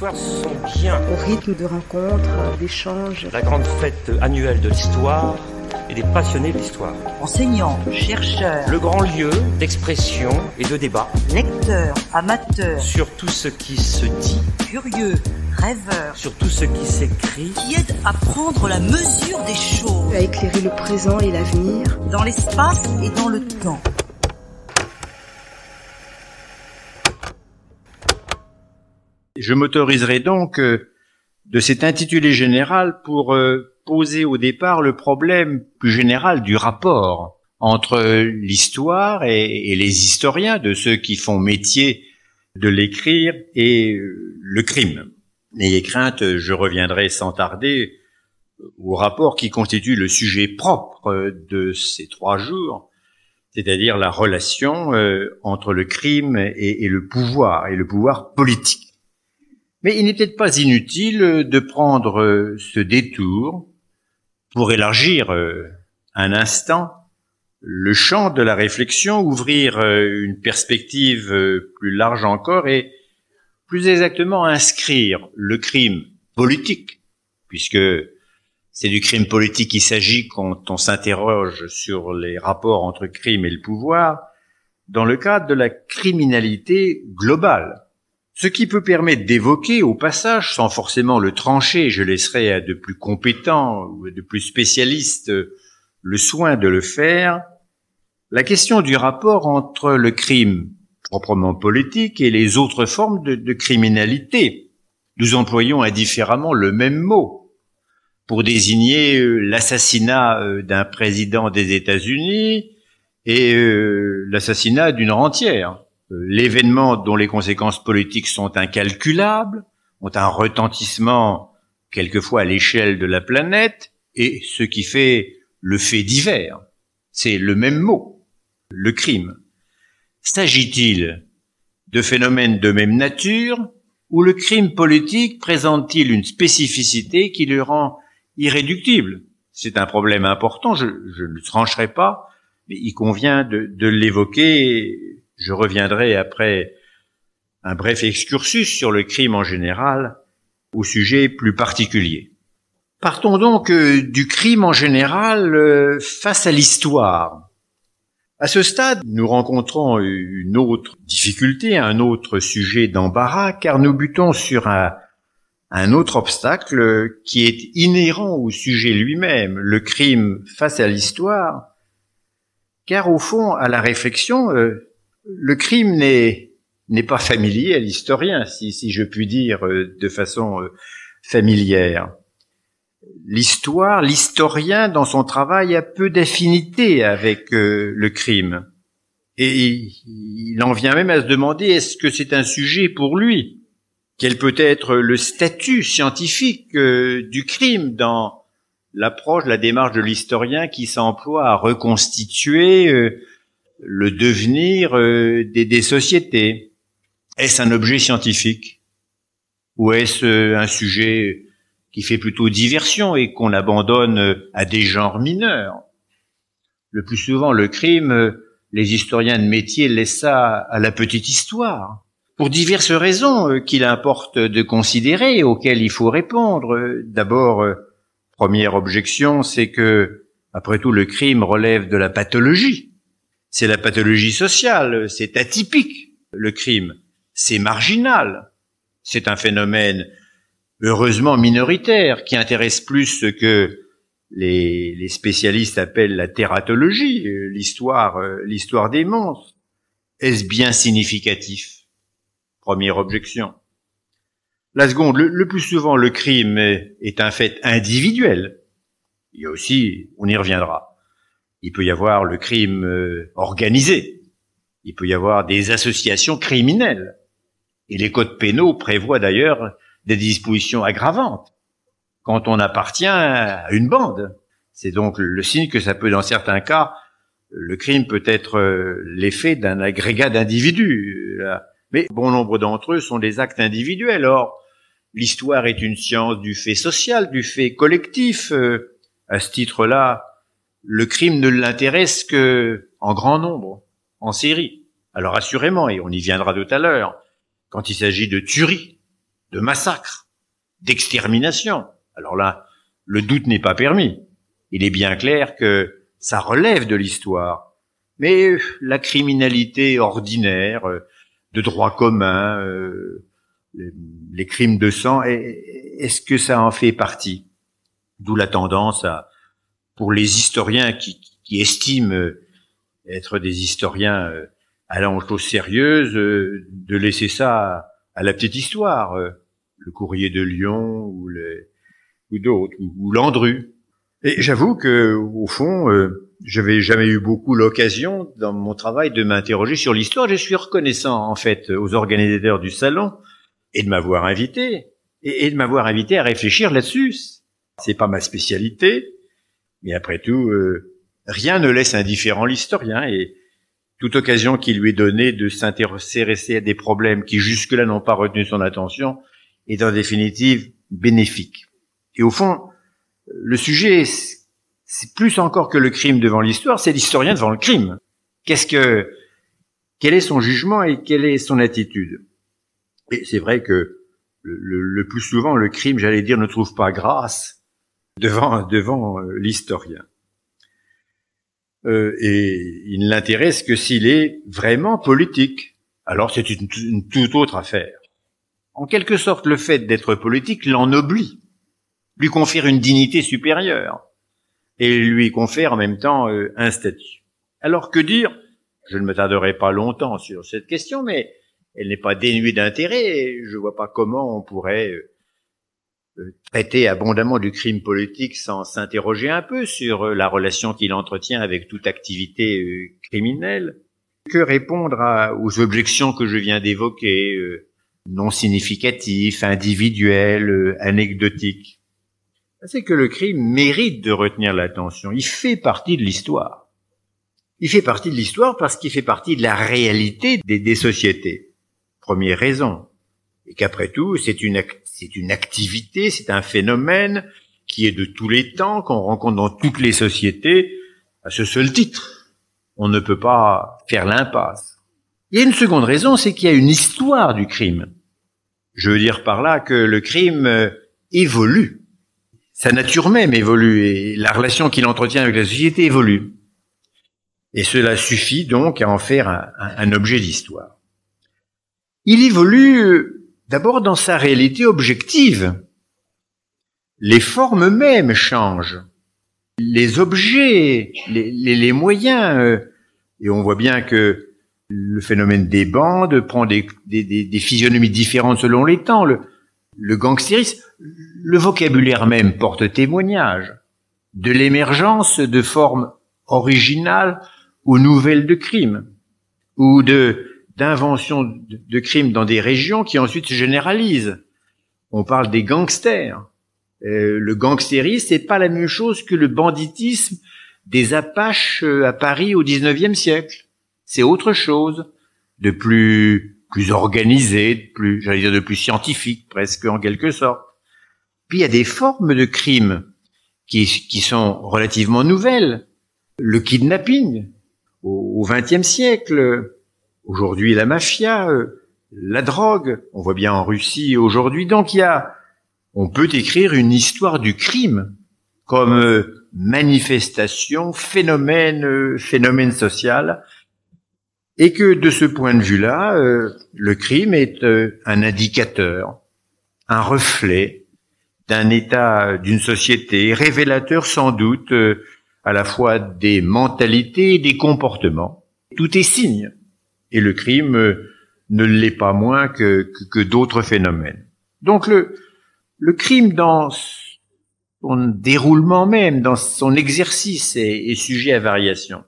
histoires sont bien. Au rythme de rencontres, d'échanges. La grande fête annuelle de l'histoire et des passionnés de l'histoire. Enseignants, chercheurs. Le grand lieu d'expression et de débat. Lecteurs, amateurs. Sur tout ce qui se dit. Curieux, rêveurs. Sur tout ce qui s'écrit. Qui aide à prendre la mesure des choses. À éclairer le présent et l'avenir. Dans l'espace et dans le temps. Je m'autoriserai donc euh, de cet intitulé général pour euh, poser au départ le problème plus général du rapport entre euh, l'histoire et, les historiens, de ceux qui font métier de l'écrire et le crime. N'ayez crainte, je reviendrai sans tarder au rapport qui constitue le sujet propre de ces trois jours, c'est-à-dire la relation entre le crime et le pouvoir, et le pouvoir politique. Mais il n'était pas inutile euh, de prendre euh, ce détour pour élargir euh, un instant le champ de la réflexion, ouvrir une perspective plus large encore et plus exactement inscrire le crime politique, puisque c'est du crime politique qu'il s'agit quand on s'interroge sur les rapports entre crime et le pouvoir, dans le cadre de la criminalité globale ce qui peut permettre d'évoquer au passage, sans forcément le trancher, je laisserai à de plus compétents ou de plus spécialistes euh, le soin de le faire, la question du rapport entre le crime proprement politique et les autres formes de, de criminalité. Nous employons indifféremment le même mot pour désigner euh, l'assassinat euh, d'un président des États-Unis et l'assassinat d'une rentière l'événement dont les conséquences politiques sont incalculables, ont un retentissement quelquefois à l'échelle de la planète, et ce qui fait le fait divers, c'est le même mot, le crime. S'agit-il de phénomènes de même nature, ou le crime politique présente-t-il une spécificité qui le rend irréductible C'est un problème important, je, ne le trancherai pas, mais il convient de l'évoquer je reviendrai après un bref excursus sur le crime en général au sujet plus particulier. Partons donc euh, du crime en général euh, face à l'histoire. À ce stade, nous rencontrons une autre difficulté, un autre sujet d'embarras, car nous butons sur un, autre obstacle qui est inhérent au sujet lui-même, le crime face à l'histoire, car au fond, à la réflexion, euh, le crime n'est n'est pas familier à l'historien, si, si je puis dire euh, de façon euh, familière. L'histoire, l'historien dans son travail a peu d'affinité avec euh, le crime. Et il en vient même à se demander est-ce que c'est un sujet pour lui Quel peut être le statut scientifique du crime dans l'approche, la démarche de l'historien qui s'emploie à reconstituer le devenir euh, des, sociétés. Est-ce un objet scientifique ou est-ce euh, un sujet qui fait plutôt diversion et qu'on abandonne euh, à des genres mineurs Le plus souvent, le crime, les historiens de métier laissent ça à la petite histoire, pour diverses raisons qu'il importe de considérer, auxquelles il faut répondre. D'abord, première objection, c'est que, après tout, le crime relève de la pathologie c'est la pathologie sociale, c'est atypique le crime, c'est marginal, c'est un phénomène heureusement minoritaire qui intéresse plus ce que les, spécialistes appellent la tératologie, euh, l'histoire, euh, l'histoire des monstres. Est-ce bien significatif Première objection. La seconde, le, plus souvent, le crime est, est un fait individuel. Il y a aussi, on y reviendra. Il peut y avoir le crime euh, organisé. Il peut y avoir des associations criminelles. Et les codes pénaux prévoient d'ailleurs des dispositions aggravantes quand on appartient à une bande. C'est donc le signe que ça peut, dans certains cas, le crime peut être euh, l'effet d'un agrégat d'individus. Mais bon nombre d'entre eux sont des actes individuels. Or, l'histoire est une science du fait social, du fait collectif. Euh, à ce titre-là, le crime ne l'intéresse que en grand nombre, en série. Alors assurément, et on y viendra tout à l'heure, quand il s'agit de tuerie, de massacres, d'extermination, alors là, le doute n'est pas permis. Il est bien clair que ça relève de l'histoire. Mais euh, la criminalité ordinaire, euh, de droit commun, euh, les crimes de sang, est-ce que ça en fait partie D'où la tendance à, pour les historiens qui, qui estiment euh, être des historiens euh, allant aux choses sérieuses, euh, de laisser ça à la petite histoire, le courrier de Lyon ou, ou d'autres, ou, Landru. Et j'avoue que, au fond, je n'avais jamais eu beaucoup l'occasion dans mon travail de m'interroger sur l'histoire. Je suis reconnaissant, en fait, aux organisateurs du salon et de m'avoir invité et, et de m'avoir invité à réfléchir là-dessus. C'est pas ma spécialité, mais après tout, euh, rien ne laisse indifférent l'historien et toute occasion qui lui est donnée de s'intéresser à des problèmes qui jusque-là n'ont pas retenu son attention est en définitive bénéfique. Et au fond, le sujet, c'est plus encore que le crime devant l'histoire, c'est l'historien devant le crime. Qu'est-ce que, quel est son jugement et quelle est son attitude Et c'est vrai que le plus souvent, le crime, j'allais dire, ne trouve pas grâce devant, devant euh, l'historien. Euh, et il ne l'intéresse que s'il est vraiment politique. Alors c'est une, toute autre affaire. En quelque sorte, le fait d'être politique l'ennoblit, lui confère une dignité supérieure et lui confère en même temps euh, un statut. Alors que dire Je ne me tarderai pas longtemps sur cette question, mais elle n'est pas dénuée d'intérêt. je ne vois pas comment on pourrait traiter abondamment du crime politique sans s'interroger un peu sur euh, la relation qu'il entretient avec toute activité euh, criminelle. Que répondre aux objections que je viens d'évoquer, euh, non significatives, individuelles, anecdotiques C'est que le crime mérite de retenir l'attention, il fait partie de l'histoire. Il fait partie de l'histoire parce qu'il fait partie de la réalité des, des sociétés. Première raison et qu'après tout, c'est une, une activité, c'est un phénomène qui est de tous les temps, qu'on rencontre dans toutes les sociétés, à ce seul titre. On ne peut pas faire l'impasse. Il y a une seconde raison, c'est qu'il y a une histoire du crime. Je veux dire par là que le crime euh, évolue. Sa nature même évolue et la relation qu'il entretient avec la société évolue. Et cela suffit donc à en faire un objet d'histoire. Il évolue euh, D'abord dans sa réalité objective. Les formes mêmes changent. Les objets, les, moyens. Euh, et on voit bien que le phénomène des bandes prend des, physionomies différentes selon les temps. Le, le gangstérisme, le vocabulaire même porte témoignage de l'émergence de formes originales ou nouvelles de crimes, ou de d'invention de crimes dans des régions qui ensuite se généralisent. On parle des gangsters. Euh, le gangstérisme, n'est pas la même chose que le banditisme des Apaches euh, à Paris au XIXe siècle. C'est autre chose, de plus plus organisé, de plus j'allais dire de plus scientifique presque en quelque sorte. Puis il y a des formes de crimes qui, qui sont relativement nouvelles. Le kidnapping au XXe siècle, Aujourd'hui, la mafia, euh, la drogue, on voit bien en Russie aujourd'hui. Donc, il y a, on peut écrire une histoire du crime comme euh, manifestation, phénomène, euh, phénomène social, et que de ce point de vue-là, le crime est un indicateur, un reflet d'un état, d'une société, révélateur sans doute à la fois des mentalités et des comportements. Tout est signe et le crime euh, ne l'est pas moins que, d'autres phénomènes. Donc le, le crime dans son déroulement même, dans son exercice est, sujet à variation.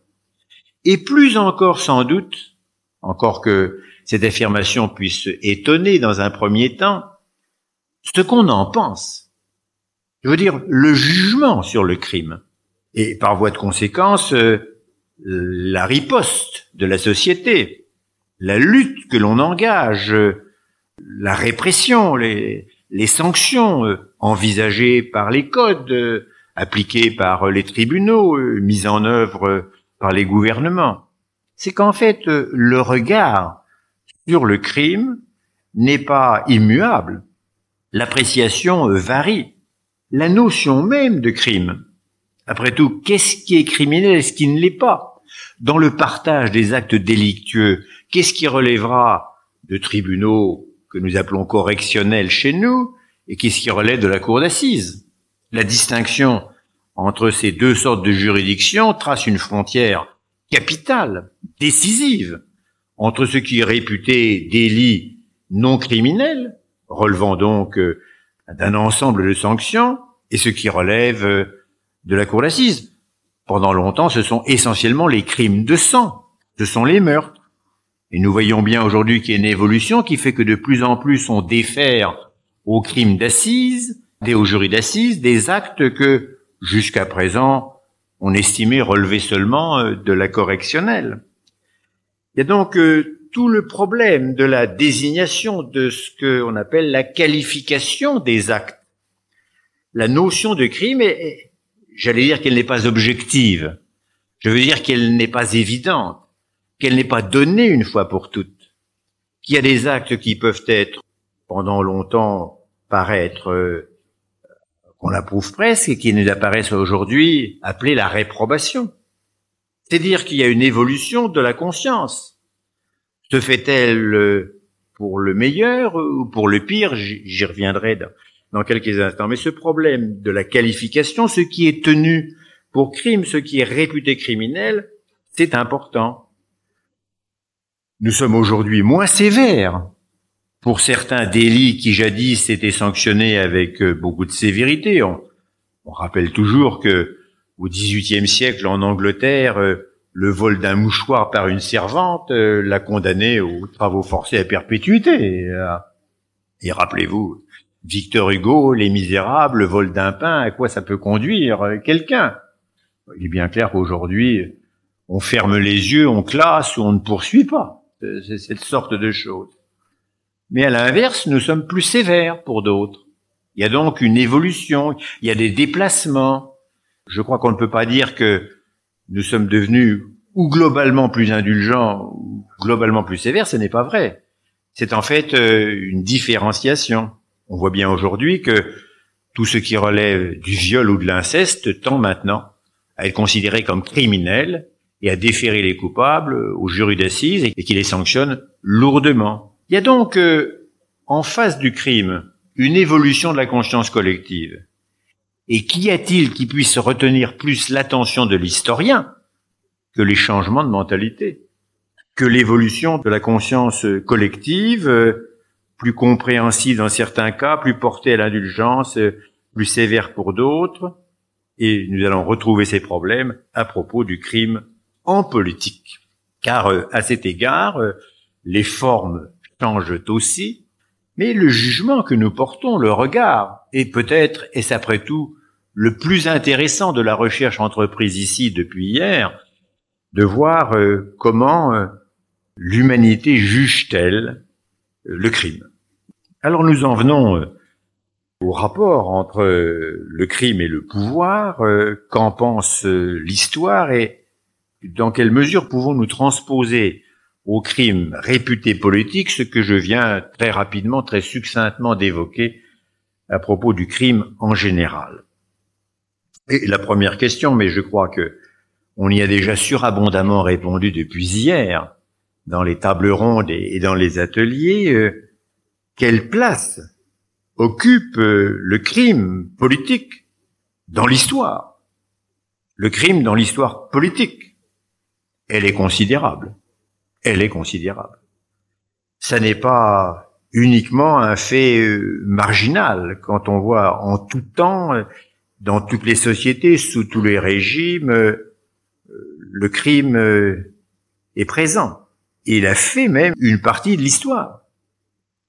Et plus encore sans doute, encore que cette affirmation puisse étonner dans un premier temps, ce qu'on en pense. Je veux dire, le jugement sur le crime. Et par voie de conséquence, euh, la riposte de la société, la lutte que l'on engage, euh, la répression, les, sanctions euh, envisagées par les codes, euh, appliquées par les tribunaux, mises en œuvre par les gouvernements. C'est qu'en fait, le regard sur le crime n'est pas immuable. L'appréciation varie. La notion même de crime. Après tout, qu'est-ce qui est criminel et ce qui ne l'est pas Dans le partage des actes délictueux, Qu'est-ce qui relèvera de tribunaux que nous appelons correctionnels chez nous et qu'est-ce qui relève de la cour d'assises La distinction entre ces deux sortes de juridictions trace une frontière capitale, décisive, entre ce qui est réputé délit non criminel, relevant donc euh, d'un ensemble de sanctions, et ce qui relève euh, de la cour d'assises. Pendant longtemps, ce sont essentiellement les crimes de sang, ce sont les meurtres, et nous voyons bien aujourd'hui qu'il y a une évolution qui fait que de plus en plus on défère aux crimes d'assises, et aux jurys d'assises, des actes que, jusqu'à présent, on estimait relever seulement euh, de la correctionnelle. Il y a donc euh, tout le problème de la désignation de ce qu'on appelle la qualification des actes. La notion de crime est, j'allais dire qu'elle n'est pas objective. Je veux dire qu'elle n'est pas évidente qu'elle n'est pas donnée une fois pour toutes, qu'il y a des actes qui peuvent être, pendant longtemps, paraître, euh, qu'on l'approuve presque, et qui nous apparaissent aujourd'hui appelés la réprobation. C'est-à-dire qu'il y a une évolution de la conscience. Se fait-elle euh, pour le meilleur ou pour le pire J'y reviendrai dans, quelques instants. Mais ce problème de la qualification, ce qui est tenu pour crime, ce qui est réputé criminel, c'est important. Nous sommes aujourd'hui moins sévères pour certains délits qui jadis étaient sanctionnés avec euh, beaucoup de sévérité. On, rappelle toujours que au XVIIIe siècle en Angleterre, euh, le vol d'un mouchoir par une servante euh, l'a condamné aux travaux forcés à perpétuité. Et, et rappelez-vous, Victor Hugo, Les Misérables, le vol d'un pain, à quoi ça peut conduire quelqu'un Il est bien clair qu'aujourd'hui, on ferme les yeux, on classe ou on ne poursuit pas cette sorte de choses. Mais à l'inverse, nous sommes plus sévères pour d'autres. Il y a donc une évolution, il y a des déplacements. Je crois qu'on ne peut pas dire que nous sommes devenus ou globalement plus indulgents ou globalement plus sévères, ce n'est pas vrai. C'est en fait euh, une différenciation. On voit bien aujourd'hui que tout ce qui relève du viol ou de l'inceste tend maintenant à être considéré comme criminel et à déférer les coupables au jury d'assises et qui les sanctionne lourdement. Il y a donc, euh, en face du crime, une évolution de la conscience collective. Et qu'y a-t-il qui puisse retenir plus l'attention de l'historien que les changements de mentalité, que l'évolution de la conscience collective, euh, plus compréhensive dans certains cas, plus portée à l'indulgence, euh, plus sévère pour d'autres, et nous allons retrouver ces problèmes à propos du crime en politique. Car euh, à cet égard, euh, les formes changent aussi, mais le jugement que nous portons, le regard, est peut-être, et c'est après tout le plus intéressant de la recherche entreprise ici depuis hier, de voir euh, comment l'humanité juge-t-elle le crime. Alors nous en venons au rapport entre le crime et le pouvoir, qu'en pense l'histoire et dans quelle mesure pouvons-nous transposer au crime réputé politique, ce que je viens très rapidement, très succinctement d'évoquer à propos du crime en général Et la première question, mais je crois que on y a déjà surabondamment répondu depuis hier dans les tables rondes et dans les ateliers, euh, quelle place occupe euh, le crime politique dans l'histoire Le crime dans l'histoire politique elle est considérable. Elle est considérable. Ça n'est pas uniquement un fait euh, marginal quand on voit en tout temps, euh, dans toutes les sociétés, sous tous les régimes, euh, le crime est présent. il a fait même une partie de l'histoire.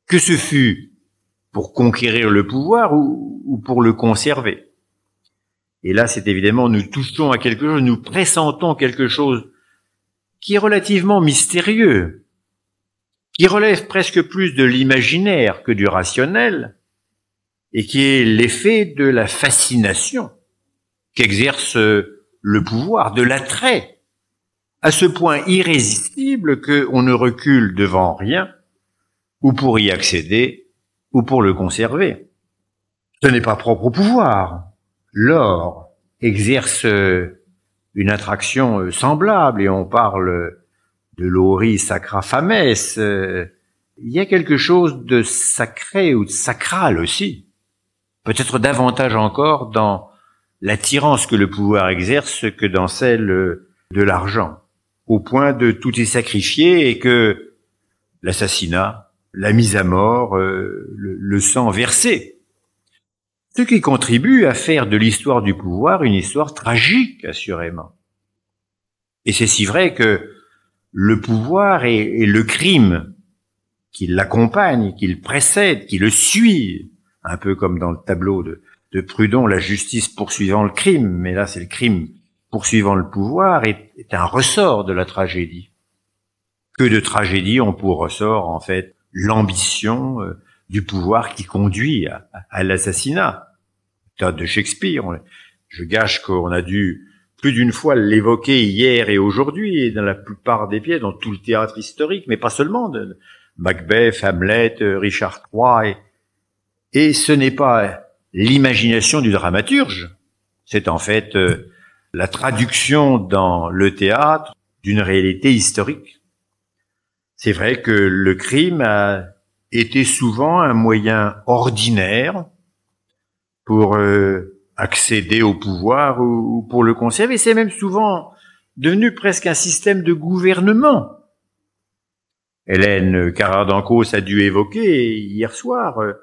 Que ce fut pour conquérir le pouvoir ou, ou pour le conserver. Et là, c'est évidemment, nous touchons à quelque chose, nous pressentons quelque chose qui est relativement mystérieux, qui relève presque plus de l'imaginaire que du rationnel, et qui est l'effet de la fascination qu'exerce le pouvoir, de l'attrait, à ce point irrésistible qu'on ne recule devant rien, ou pour y accéder, ou pour le conserver. Ce n'est pas propre au pouvoir. L'or exerce une attraction euh, semblable, et on parle de l'ori sacra fames, euh, il y a quelque chose de sacré ou de sacral aussi, peut-être davantage encore dans l'attirance que le pouvoir exerce que dans celle euh, de l'argent, au point de tout est sacrifier et que l'assassinat, la mise à mort, le sang versé ce qui contribue à faire de l'histoire du pouvoir une histoire tragique, assurément. Et c'est si vrai que le pouvoir et, le crime qui l'accompagne, qui le précède, qui le suit, un peu comme dans le tableau de, Prudhon, la justice poursuivant le crime, mais là c'est le crime poursuivant le pouvoir, est, un ressort de la tragédie. Que de tragédies ont pour ressort, en fait, l'ambition, euh, du pouvoir qui conduit à, à l'assassinat. De Shakespeare, je gâche qu'on a dû plus d'une fois l'évoquer hier et aujourd'hui, dans la plupart des pièces, dans tout le théâtre historique, mais pas seulement, Macbeth, Hamlet, Richard III, et, ce n'est pas l'imagination du dramaturge, c'est en fait euh, la traduction dans le théâtre d'une réalité historique. C'est vrai que le crime a était souvent un moyen ordinaire pour euh, accéder au pouvoir ou, pour le conserver. C'est même souvent devenu presque un système de gouvernement. Hélène Caradancos a dû évoquer hier soir euh,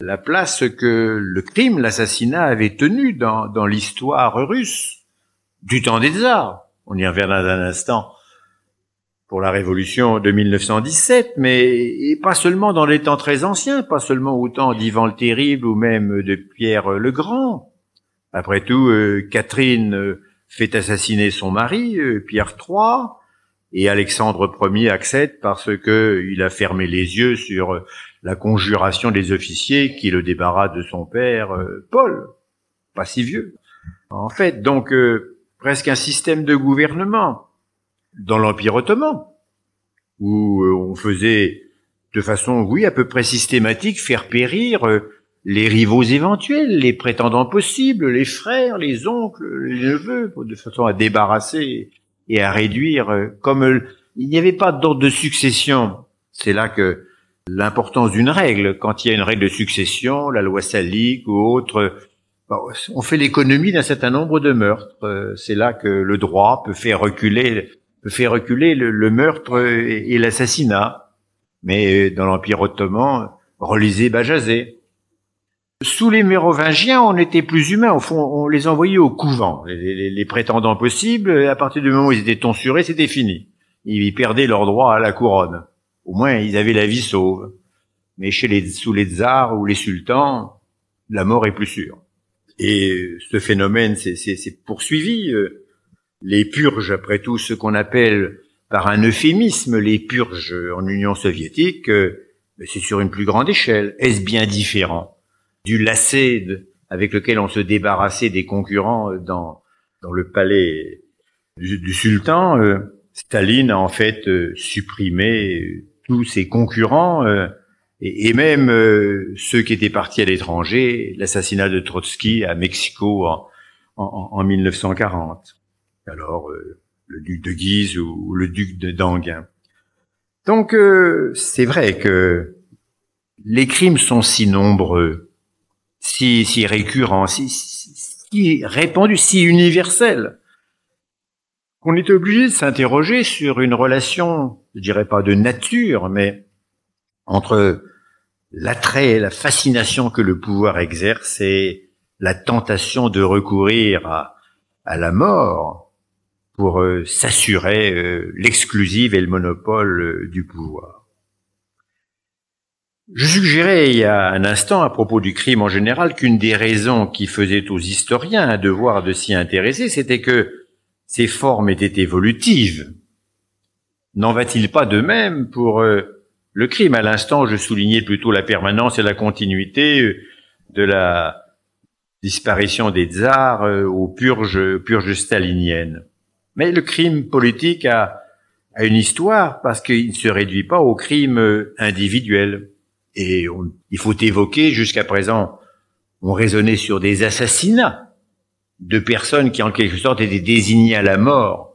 la place que le crime, l'assassinat avait tenu dans, l'histoire russe du temps des tsars. On y reviendra dans un instant pour la révolution de 1917, mais pas seulement dans les temps très anciens, pas seulement au temps d'Ivan le Terrible ou même de Pierre le Grand. Après tout, euh, Catherine euh, fait assassiner son mari, euh, Pierre III, et Alexandre Ier accède parce qu'il a fermé les yeux sur la conjuration des officiers qui le débarrasse de son père, Paul, pas si vieux. En fait, donc, presque un système de gouvernement dans l'Empire ottoman, où euh, on faisait de façon, oui, à peu près systématique, faire périr euh, les rivaux éventuels, les prétendants possibles, les frères, les oncles, les neveux, de façon à débarrasser et à réduire. Euh, comme il n'y avait pas d'ordre de succession, c'est là que l'importance d'une règle. Quand il y a une règle de succession, la loi salique ou autre, bah, on fait l'économie d'un certain nombre de meurtres. C'est là que le droit peut faire reculer fait reculer le, meurtre et, l'assassinat. Mais euh, dans l'Empire ottoman, relisez Bajazet. Sous les Mérovingiens, on était plus humains. Au fond, on les envoyait au couvent, les, prétendants possibles. À partir du moment où ils étaient tonsurés, c'était fini. Ils perdaient leur droit à la couronne. Au moins, ils avaient la vie sauve. Mais chez les, sous les tsars ou les sultans, la mort est plus sûre. Et euh, ce phénomène s'est poursuivi. Euh, les purges, après tout, ce qu'on appelle par un euphémisme les purges en Union soviétique, euh, c'est sur une plus grande échelle. Est-ce bien différent du lacet avec lequel on se débarrassait des concurrents euh, dans, le palais du, sultan euh, Staline a en fait supprimé tous ses concurrents et, même ceux qui étaient partis à l'étranger, l'assassinat de Trotsky à Mexico en, en 1940 alors euh, le duc de Guise ou, le duc de Danguin. Donc euh, c'est vrai que les crimes sont si nombreux, si, si récurrents, si, répandus, si universels, qu'on est obligé de s'interroger sur une relation, je dirais pas de nature, mais entre l'attrait, et la fascination que le pouvoir exerce et la tentation de recourir à la mort, pour euh, s'assurer euh, l'exclusive et le monopole euh, du pouvoir. Je suggérais il y a un instant à propos du crime en général qu'une des raisons qui faisait aux historiens un devoir de s'y intéresser, c'était que ces formes étaient évolutives. N'en va-t-il pas de même pour le crime À l'instant, je soulignais plutôt la permanence et la continuité de la disparition des tsars aux purges, purges staliniennes. Mais le crime politique a, une histoire parce qu'il ne se réduit pas au crime euh, individuel. Et il faut évoquer, jusqu'à présent, on raisonnait sur des assassinats de personnes qui en quelque sorte étaient désignées à la mort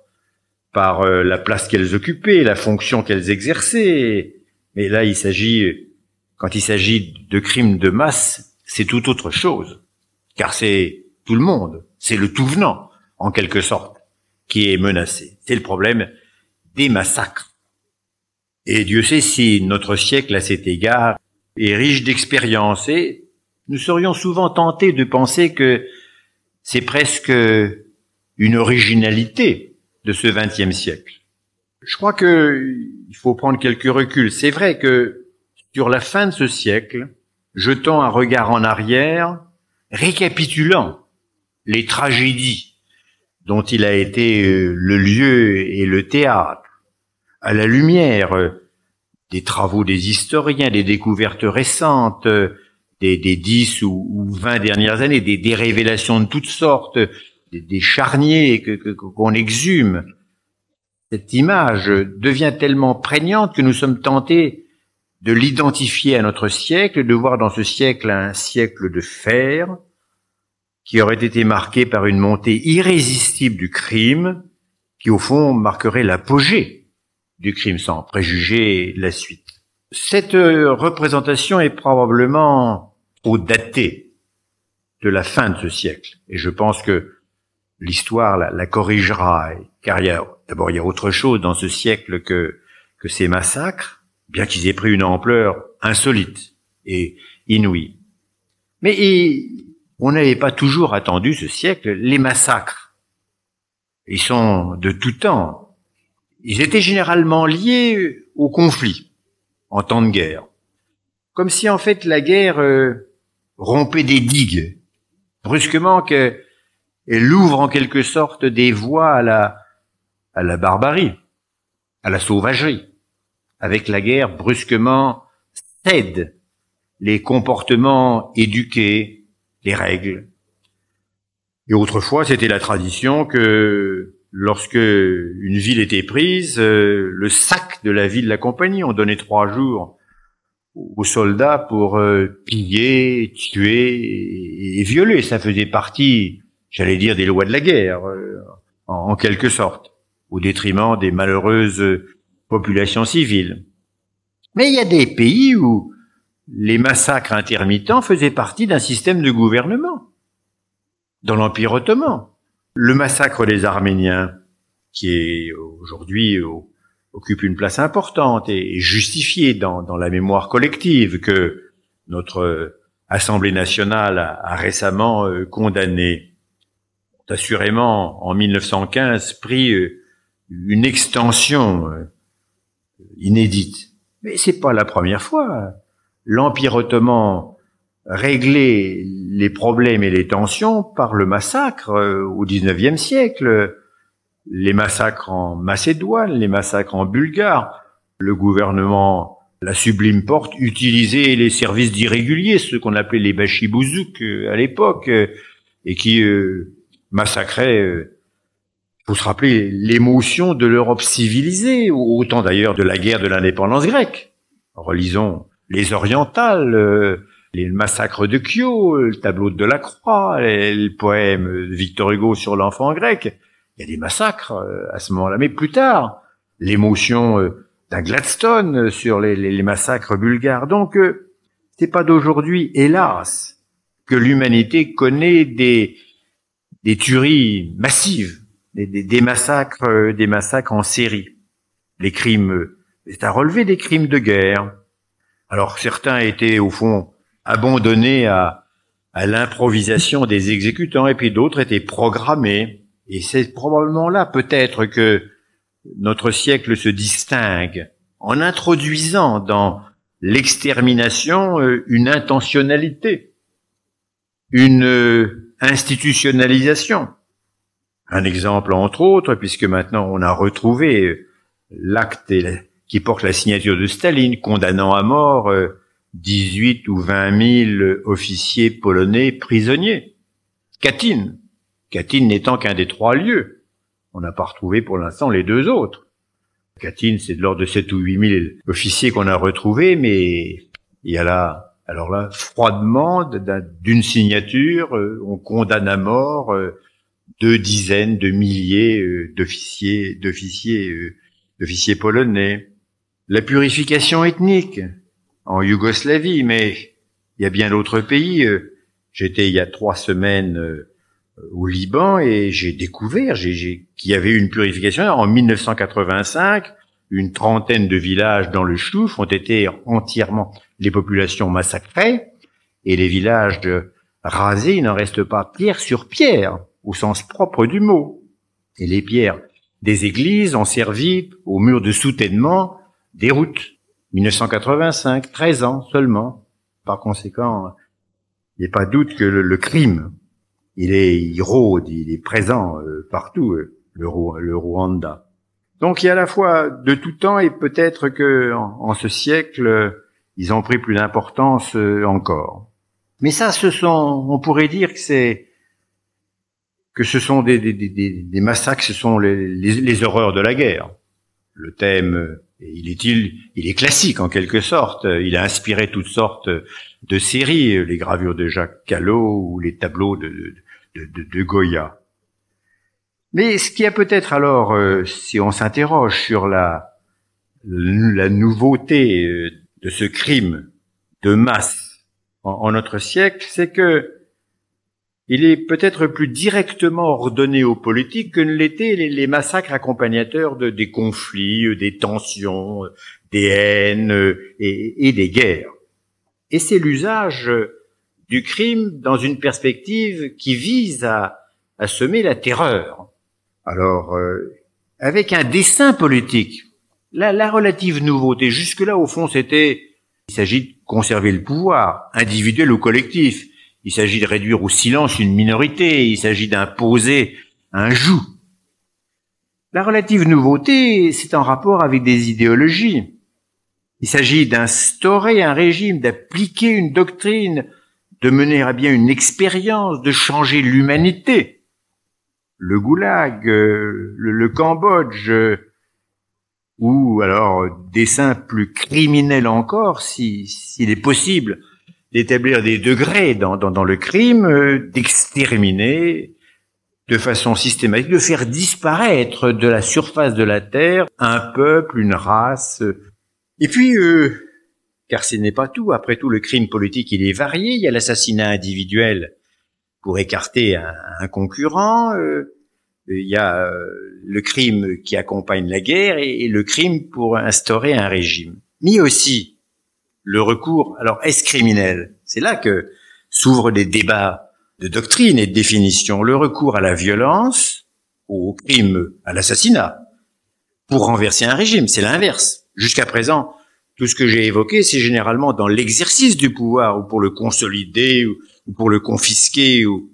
par euh, la place qu'elles occupaient, la fonction qu'elles exerçaient. Mais là, il s'agit, quand il s'agit de crimes de masse, c'est tout autre chose, car c'est tout le monde, c'est le tout venant, en quelque sorte qui est menacé. C'est le problème des massacres. Et Dieu sait si notre siècle à cet égard est riche d'expériences et nous serions souvent tentés de penser que c'est presque une originalité de ce XXe siècle. Je crois qu'il faut prendre quelques reculs. C'est vrai que sur la fin de ce siècle, jetant un regard en arrière, récapitulant les tragédies dont il a été euh, le lieu et le théâtre, à la lumière euh, des travaux des historiens, des découvertes récentes, euh, des, dix ou, vingt dernières années, des, révélations de toutes sortes, des, charniers qu'on exhume. Cette image devient tellement prégnante que nous sommes tentés de l'identifier à notre siècle, de voir dans ce siècle un siècle de fer, qui aurait été marqué par une montée irrésistible du crime, qui au fond marquerait l'apogée du crime sans préjuger la suite. Cette euh, représentation est probablement au datée de la fin de ce siècle, et je pense que l'histoire la, corrigera, car d'abord il y a autre chose dans ce siècle que que ces massacres, bien qu'ils aient pris une ampleur insolite et inouïe. Mais on n'avait pas toujours attendu ce siècle les massacres. Ils sont de tout temps. Ils étaient généralement liés au conflit en temps de guerre. Comme si en fait la guerre euh, rompait des digues, brusquement qu'elle ouvre en quelque sorte des voies à la, à la barbarie, à la sauvagerie. Avec la guerre, brusquement cède les comportements éduqués, les règles. Et autrefois, c'était la tradition que lorsque une ville était prise, euh, le sac de la ville la compagnie, On donnait trois jours aux soldats pour euh, piller, tuer et, violer. Ça faisait partie, j'allais dire, des lois de la guerre, euh, en, quelque sorte, au détriment des malheureuses populations civiles. Mais il y a des pays où les massacres intermittents faisaient partie d'un système de gouvernement dans l'Empire ottoman. Le massacre des Arméniens, qui est aujourd'hui euh, occupe une place importante et justifiée dans, dans, la mémoire collective que notre euh, Assemblée nationale a, a récemment euh, condamné. Assurément, en 1915, pris une extension inédite. Mais c'est pas la première fois l'Empire ottoman réglait les problèmes et les tensions par le massacre euh, au XIXe siècle, les massacres en Macédoine, les massacres en Bulgare. Le gouvernement, la sublime porte, utilisait les services d'irréguliers, ceux qu'on appelait les bachibouzouks euh, à l'époque, euh, et qui massacraient, pour faut se rappeler, l'émotion de l'Europe civilisée, autant d'ailleurs de la guerre de l'indépendance grecque. Relisons les orientales, euh, les massacres de Kyo, le tableau de Delacroix, le poème de Victor Hugo sur l'enfant grec. Il y a des massacres euh, à ce moment-là. Mais plus tard, l'émotion euh, d'un Gladstone sur les, massacres bulgares. Donc, c'est pas d'aujourd'hui, hélas, que l'humanité connaît des, des tueries massives, des, des massacres, des massacres en série. Les crimes, c'est à relever des crimes de guerre, alors certains étaient au fond abandonnés à, l'improvisation des exécutants et puis d'autres étaient programmés. Et c'est probablement là peut-être que notre siècle se distingue en introduisant dans l'extermination euh, une intentionnalité, une euh, institutionnalisation. Un exemple entre autres, puisque maintenant on a retrouvé euh, l'acte et qui porte la signature de Staline, condamnant à mort 18 euh, ou 20 000 officiers polonais prisonniers. Katyn, Katyn n'étant qu'un des trois lieux. On n'a pas retrouvé pour l'instant les deux autres. Katyn, c'est de l'ordre de 7 ou 8 000 officiers qu'on a retrouvés, mais il y a là, alors là, froidement, d'une signature, euh, on condamne à mort euh, deux dizaines de milliers d'officiers, d'officiers, d'officiers polonais la purification ethnique en Yougoslavie, mais il y a bien d'autres pays. Euh, j'étais il y a trois semaines euh, au Liban et j'ai découvert qu'il y avait une purification en 1985. Une trentaine de villages dans le Chouf ont été entièrement les populations massacrées et les villages rasés. n'en restent pas pierre sur pierre au sens propre du mot. Et les pierres des églises ont servi aux murs de soutènement Déroute, 1985, 13 ans seulement. Par conséquent, il n'y a pas de doute que le, crime, il est, il rôde, il est présent euh, partout, euh, le, Rwanda. Donc il y a à la fois de tout temps et peut-être que en, ce siècle, ils ont pris plus d'importance euh, encore. Mais ça, ce sont, on pourrait dire que c'est que ce sont des, massacres, ce sont les horreurs de la guerre. Le thème il est, il, il est classique en quelque sorte. Il a inspiré toutes sortes de séries, les gravures de Jacques Callot ou les tableaux de, Goya. Mais ce qui a peut-être alors, euh, si on s'interroge sur la, la nouveauté euh, de ce crime de masse en notre siècle, c'est que il est peut-être plus directement ordonné aux politiques que ne l'étaient les, massacres accompagnateurs de, des conflits, des tensions, des haines euh, et, des guerres. Et c'est l'usage du crime dans une perspective qui vise à, semer la terreur. Alors, euh, avec un dessin politique, la, la relative nouveauté, jusque-là, au fond, c'était, il s'agit de conserver le pouvoir, individuel ou collectif. Il s'agit de réduire au silence une minorité, il s'agit d'imposer un joug. La relative nouveauté, c'est en rapport avec des idéologies. Il s'agit d'instaurer un régime, d'appliquer une doctrine, de mener à bien une expérience, de changer l'humanité. Le goulag, euh, le, Cambodge, euh, ou alors des plus criminels encore, s'il si, est possible, d'établir des degrés dans, le crime, euh, d'exterminer de façon systématique, de faire disparaître de la surface de la Terre un peuple, une race. Et puis, euh, car ce n'est pas tout, après tout, le crime politique, il est varié, il y a l'assassinat individuel pour écarter un, concurrent, euh, il y a le crime qui accompagne la guerre et, et le crime pour instaurer un régime. Mais aussi, le recours. Alors, est-ce criminel C'est là que s'ouvrent des débats de doctrine et de définition. Le recours à la violence, au crime, à l'assassinat, pour renverser un régime, c'est l'inverse. Jusqu'à présent, tout ce que j'ai évoqué, c'est généralement dans l'exercice du pouvoir, ou pour le consolider, ou pour le confisquer. Ou...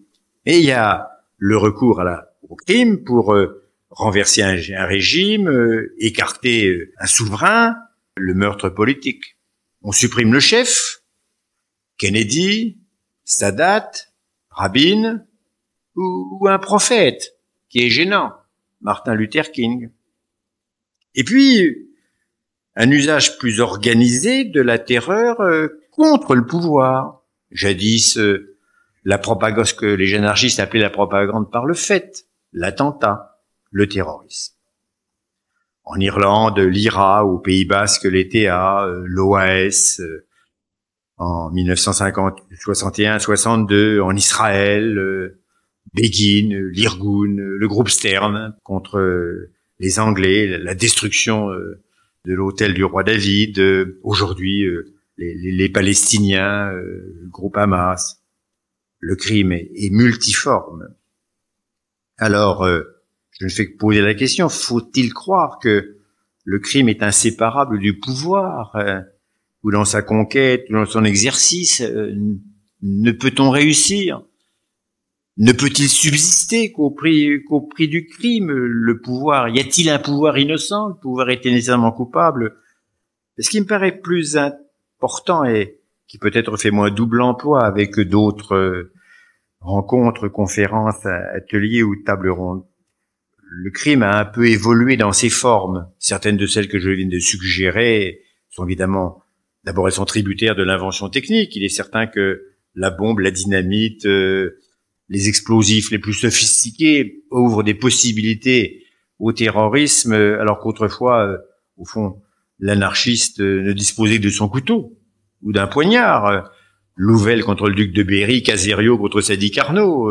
Et il y a le recours à la, au crime pour euh, renverser un, régime, euh, écarter euh, un souverain, le meurtre politique. On supprime le chef, Kennedy, Sadat, Rabin, ou, un prophète, qui est gênant, Martin Luther King. Et puis, un usage plus organisé de la terreur euh, contre le pouvoir. Jadis, euh, la propagande, ce que les anarchistes appelaient la propagande par le fait, l'attentat, le terrorisme en Irlande, l'IRA, au Pays Basque, l'ETA, euh, l'OAS, euh, en 1950, 61, 62, en Israël, euh, Begin, l'Irgun, le groupe Stern contre les Anglais, la destruction de l'hôtel du roi David, aujourd'hui les, Palestiniens, le groupe Hamas. Le crime est, est multiforme. Alors, je ne fais que poser la question, faut-il croire que le crime est inséparable du pouvoir, euh, ou dans sa conquête, ou dans son exercice euh, Ne peut-on réussir Ne peut-il subsister qu'au prix, qu'au prix du crime Le pouvoir, y a-t-il un pouvoir innocent Le pouvoir est nécessairement coupable Ce qui me paraît plus important et qui peut-être fait moins double emploi avec d'autres euh, rencontres, conférences, ateliers ou tables rondes le crime a un peu évolué dans ses formes. Certaines de celles que je viens de suggérer sont évidemment, d'abord elles sont tributaires de l'invention technique. Il est certain que la bombe, la dynamite, euh, les explosifs les plus sophistiqués ouvrent des possibilités au terrorisme, euh, alors qu'autrefois, euh, au fond, l'anarchiste ne disposait que de son couteau ou d'un poignard. Louvel contre le duc de Berry, Caserio contre Sadi Carnot.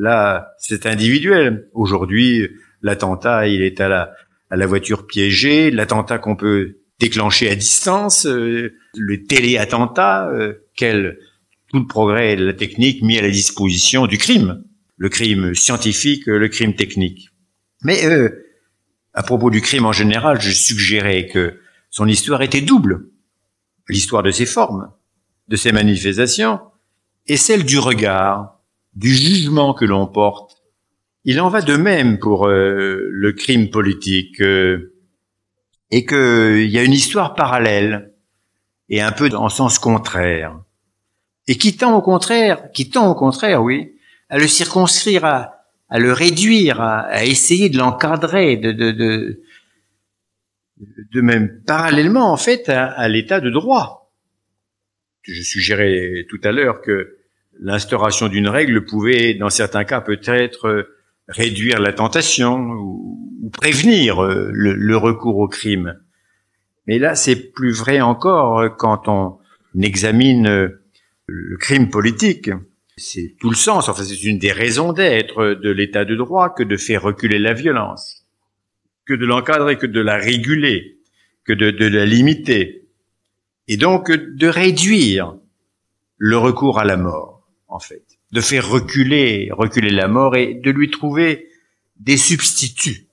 Là, c'est individuel. Aujourd'hui, l'attentat, il est à la, à la voiture piégée, l'attentat qu'on peut déclencher à distance, euh, le téléattentat, attentat euh, quel tout le progrès de la technique mis à la disposition du crime, le crime scientifique, le crime technique. Mais euh, à propos du crime en général, je suggérais que son histoire était double. L'histoire de ses formes, de ses manifestations, et celle du regard, du jugement que l'on porte. Il en va de même pour euh, le crime politique euh, et qu'il y a une histoire parallèle et un peu en sens contraire et qui tend au contraire, qui tend au contraire, oui, à le circonscrire, à, le réduire, à, essayer de l'encadrer, de, de, même parallèlement en fait à, à l'état de droit. Je suggérais tout à l'heure que l'instauration d'une règle pouvait, dans certains cas, peut-être euh, réduire la tentation ou, prévenir euh, le, recours au crime. Mais là, c'est plus vrai encore euh, quand on examine le crime politique. C'est tout le sens, enfin c'est une des raisons d'être de l'état de droit que de faire reculer la violence, que de l'encadrer, que de la réguler, que de la limiter, et donc de réduire le recours à la mort en fait, de faire reculer, reculer la mort et de lui trouver des substituts.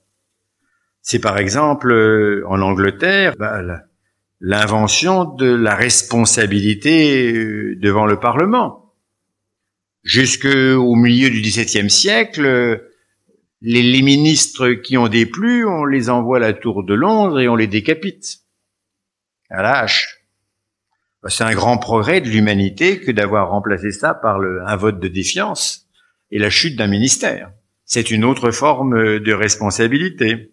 C'est par exemple euh, en Angleterre bah, l'invention de la responsabilité euh, devant le Parlement. Jusqu'au milieu du XVIIe siècle, euh, les, ministres qui ont déplu, on les envoie à la tour de Londres et on les décapite à la bah, c'est un grand progrès de l'humanité que d'avoir remplacé ça par un vote de défiance et la chute d'un ministère. C'est une autre forme de responsabilité.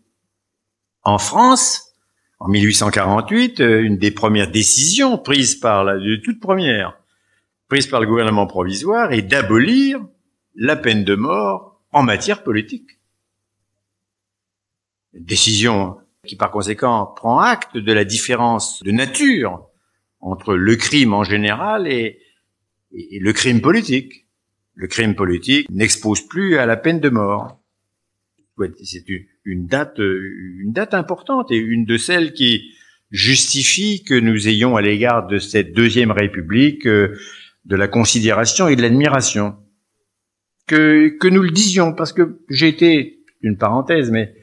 En France, en 1848, euh, une des premières décisions prises par la, de toute première, prise par le gouvernement provisoire est d'abolir la peine de mort en matière politique. Une décision qui par conséquent prend acte de la différence de nature entre le crime en général et, le crime politique. Le crime politique n'expose plus à la peine de mort. C'est une date, une date importante et une de celles qui justifie que nous ayons à l'égard de cette deuxième République euh, de la considération et de l'admiration. Que, nous le disions, parce que j'ai été, une parenthèse, mais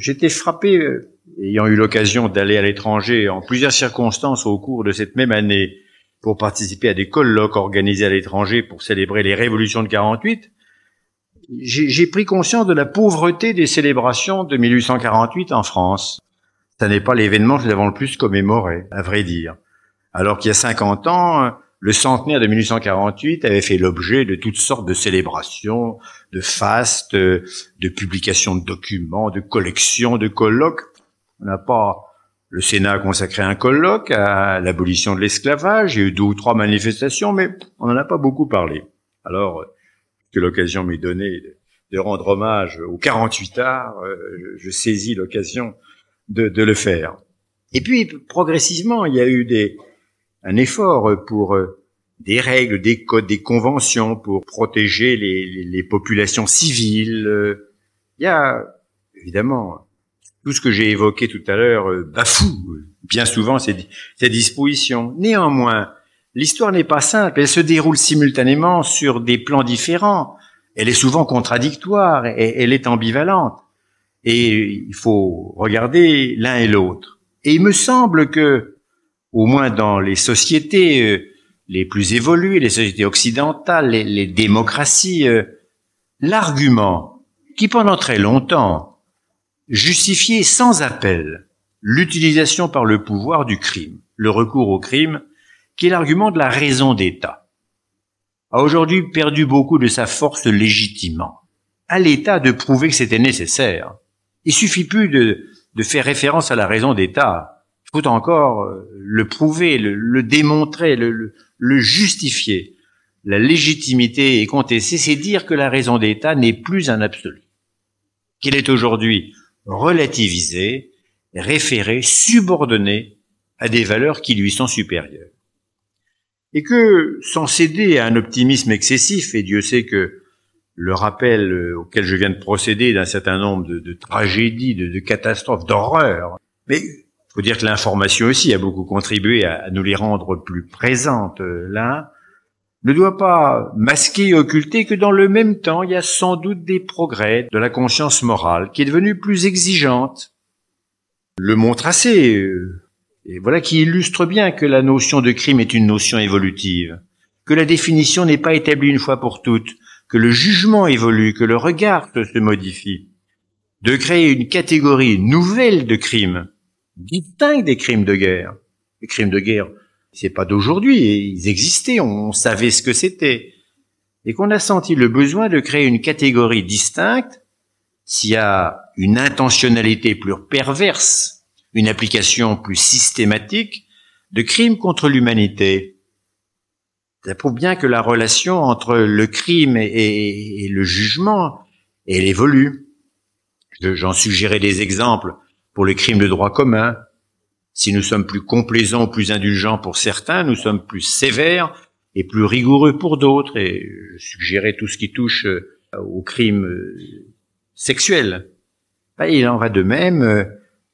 j'étais frappé euh, ayant eu l'occasion d'aller à l'étranger en plusieurs circonstances au cours de cette même année pour participer à des colloques organisés à l'étranger pour célébrer les révolutions de 48, j'ai pris conscience de la pauvreté des célébrations de 1848 en France. Ça n'est pas l'événement que nous avons le plus commémoré, à vrai dire. Alors qu'il y a 50 ans, le centenaire de 1848 avait fait l'objet de toutes sortes de célébrations, de fastes, de publications de documents, de collections, de colloques. On n'a pas le Sénat a consacré un colloque à l'abolition de l'esclavage. Il y a eu deux ou trois manifestations, mais on n'en a pas beaucoup parlé. Alors euh, que l'occasion m'est donnée de rendre hommage aux 48 arts, euh, je saisis l'occasion de, le faire. Et puis progressivement, il y a eu des, un effort pour euh, des règles, des codes, des conventions pour protéger les, les populations civiles. Il y a évidemment tout ce que j'ai évoqué tout à l'heure euh, bafoue bien souvent ces, dispositions. Néanmoins, l'histoire n'est pas simple, elle se déroule simultanément sur des plans différents, elle est souvent contradictoire, et, elle est ambivalente, et il faut regarder l'un et l'autre. Et il me semble que, au moins dans les sociétés euh, les plus évoluées, les sociétés occidentales, les démocraties, euh, l'argument qui pendant très longtemps justifier sans appel l'utilisation par le pouvoir du crime, le recours au crime, qui est l'argument de la raison d'État, a aujourd'hui perdu beaucoup de sa force légitimement. À l'État de prouver que c'était nécessaire. Il suffit plus de, faire référence à la raison d'État. Il faut encore euh, le prouver, le, démontrer, le, justifier la légitimité est contestée, c'est dire que la raison d'État n'est plus un absolu. Qu'il est aujourd'hui relativisé, référé, subordonné à des valeurs qui lui sont supérieures. Et que, sans céder à un optimisme excessif, et Dieu sait que le rappel euh, auquel je viens de procéder d'un certain nombre de, tragédies, de, catastrophes, d'horreurs, mais il faut dire que l'information aussi a beaucoup contribué à nous les rendre plus présentes euh, là, ne doit pas masquer et occulter que dans le même temps, il y a sans doute des progrès de la conscience morale qui est devenue plus exigeante. Le montre assez, euh, et voilà qui illustre bien que la notion de crime est une notion évolutive, que la définition n'est pas établie une fois pour toutes, que le jugement évolue, que le regard se modifie. De créer une catégorie nouvelle de crimes, distincte des crimes de guerre. Les crimes de guerre c'est pas d'aujourd'hui, ils existaient, on, savait ce que c'était. Et qu'on a senti le besoin de créer une catégorie distincte s'il y a une intentionnalité plus perverse, une application plus systématique de crimes contre l'humanité. Ça prouve bien que la relation entre le crime et, le jugement, elle évolue. J'en suggérais des exemples pour les crimes de droit commun, si nous sommes plus complaisants ou plus indulgents pour certains, nous sommes plus sévères et plus rigoureux pour d'autres. Et suggérer tout ce qui touche euh, aux crimes euh, sexuels. Bah, il en va de même. Euh,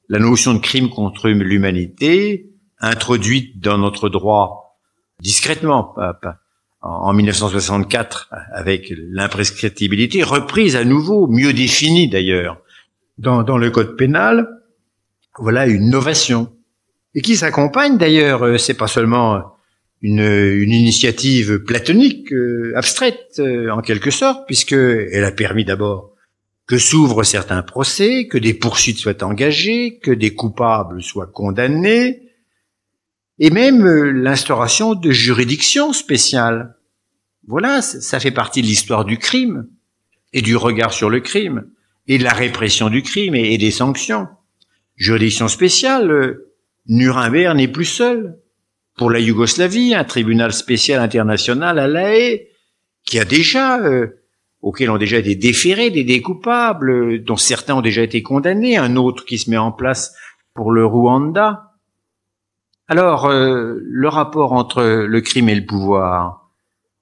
la notion de crime contre l'humanité, introduite dans notre droit discrètement, en 1964 avec l'imprescriptibilité, reprise à nouveau, mieux définie d'ailleurs, dans, dans, le code pénal, voilà une novation et qui s'accompagne d'ailleurs, euh, c'est pas seulement euh, euh, une, initiative platonique, abstraite en quelque sorte, puisque elle a permis d'abord que s'ouvrent certains procès, que des poursuites soient engagées, que des coupables soient condamnés, et même l'instauration de juridictions spéciales. Voilà, ça fait partie de l'histoire du crime et du regard sur le crime et de la répression du crime et, des sanctions. Juridiction spéciale, Nuremberg n'est plus seul. Pour la Yougoslavie, un tribunal spécial international à La Haye, qui a déjà, euh, auquel ont déjà été déférés des découpables, dont certains ont déjà été condamnés, un autre qui se met en place pour le Rwanda. Alors, euh, le rapport entre le crime et le pouvoir,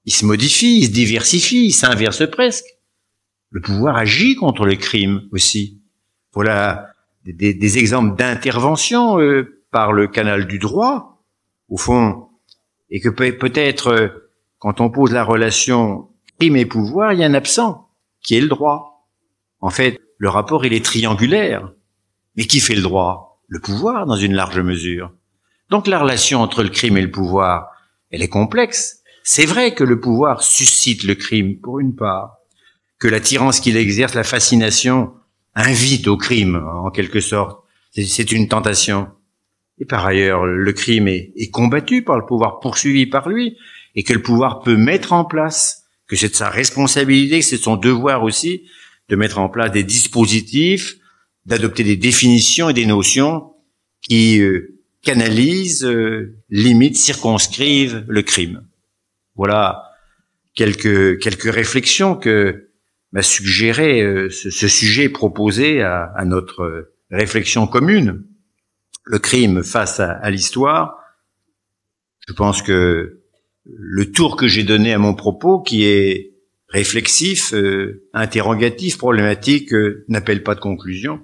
il se modifie, il se diversifie, il s'inverse presque. Le pouvoir agit contre le crime aussi. Voilà des, exemples d'intervention euh, par le canal du droit, au fond, et que peut-être euh, quand on pose la relation crime et pouvoir, il y a un absent, qui est le droit. En fait, le rapport, il est triangulaire. Mais qui fait le droit Le pouvoir, dans une large mesure. Donc la relation entre le crime et le pouvoir, elle est complexe. C'est vrai que le pouvoir suscite le crime, pour une part, que l'attirance qu'il exerce, la fascination, invite au crime, en quelque sorte. C'est une tentation et par ailleurs le crime est, combattu par le pouvoir, poursuivi par lui, et que le pouvoir peut mettre en place, que c'est de sa responsabilité, que c'est de son devoir aussi, de mettre en place des dispositifs, d'adopter des définitions et des notions qui euh, canalisent, euh, limitent, circonscrivent le crime. Voilà quelques, quelques réflexions que m'a suggéré euh, ce, sujet proposé à notre réflexion commune le crime face à, l'histoire, je pense que le tour que j'ai donné à mon propos, qui est réflexif, euh, interrogatif, problématique, euh, n'appelle pas de conclusion.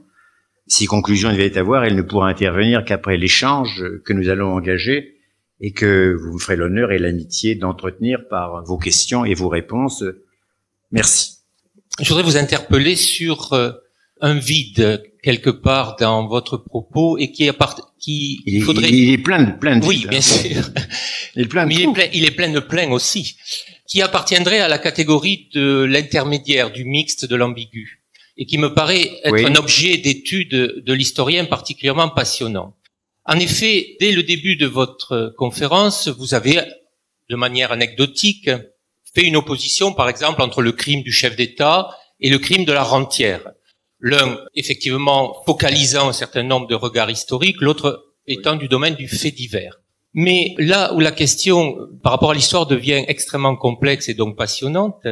Si conclusion il devait y avoir, elle ne pourra intervenir qu'après l'échange que nous allons engager et que vous me ferez l'honneur et l'amitié d'entretenir par vos questions et vos réponses. Merci. Je voudrais vous interpeller sur euh, un vide quelque part dans votre propos et qui appartient qui il, est plein de plein de oui bien hein. sûr il est plein de plein, de plein aussi qui appartiendrait à la catégorie de l'intermédiaire du mixte de l'ambigu et qui me paraît être un objet d'étude de l'historien particulièrement passionnant en effet dès le début de votre conférence vous avez de manière anecdotique fait une opposition par exemple entre le crime du chef d'État et le crime de la rentière L'un, effectivement, focalisant un certain nombre de regards historiques, l'autre étant du domaine du fait divers. Mais là où la question par rapport à l'histoire devient extrêmement complexe et donc passionnante,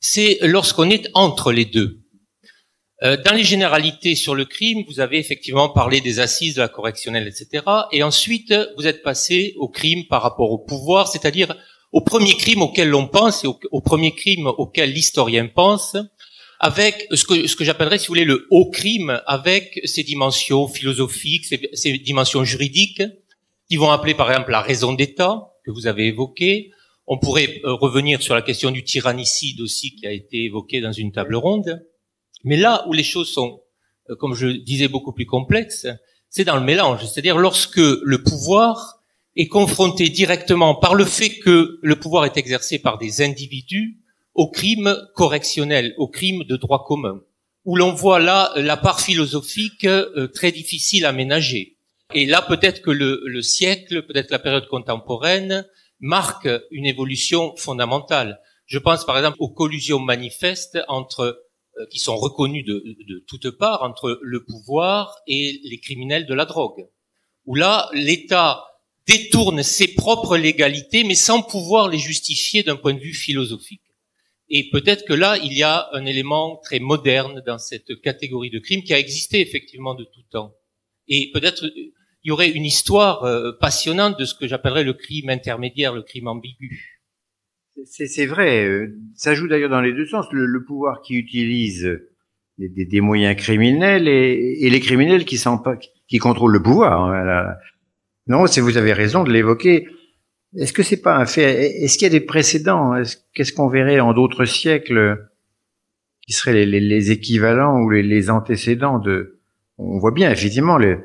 c'est lorsqu'on est entre les deux. Euh, dans les généralités sur le crime, vous avez effectivement parlé des assises, de la correctionnelle, etc. Et ensuite, vous êtes passé au crime par rapport au pouvoir, c'est-à-dire au premier crime auquel l'on pense et au, premier crime auquel l'historien pense, avec ce que, ce que j'appellerais, si vous voulez, le haut crime, avec ses dimensions philosophiques, ses, dimensions juridiques, qui vont appeler par exemple la raison d'État, que vous avez évoquée. On pourrait euh, revenir sur la question du tyrannicide aussi, qui a été évoquée dans une table ronde. Mais là où les choses sont, euh, comme je disais, beaucoup plus complexes, c'est dans le mélange, c'est-à-dire lorsque le pouvoir est confronté directement par le fait que le pouvoir est exercé par des individus au crime correctionnel, au crimes de droit commun, où l'on voit là la part philosophique euh, très difficile à ménager. Et là, peut-être que le, siècle, peut-être la période contemporaine, marque une évolution fondamentale. Je pense par exemple aux collusions manifestes entre euh, qui sont reconnues de, de toutes parts entre le pouvoir et les criminels de la drogue, où là l'État détourne ses propres légalités, mais sans pouvoir les justifier d'un point de vue philosophique. Et peut-être que là, il y a un élément très moderne dans cette catégorie de crime qui a existé effectivement de tout temps. Et peut-être euh, il y aurait une histoire euh, passionnante de ce que j'appellerais le crime intermédiaire, le crime ambigu. C'est vrai. Euh, ça joue d'ailleurs dans les deux sens. Le, pouvoir qui utilise des, moyens criminels et, les criminels qui, qui contrôlent le pouvoir. Hein, non, si vous avez raison de l'évoquer. Est-ce que c'est pas un fait Est-ce qu'il y a des précédents Qu'est-ce qu'on verrait en d'autres siècles qui seraient les, équivalents ou les, antécédents de On voit bien effectivement les,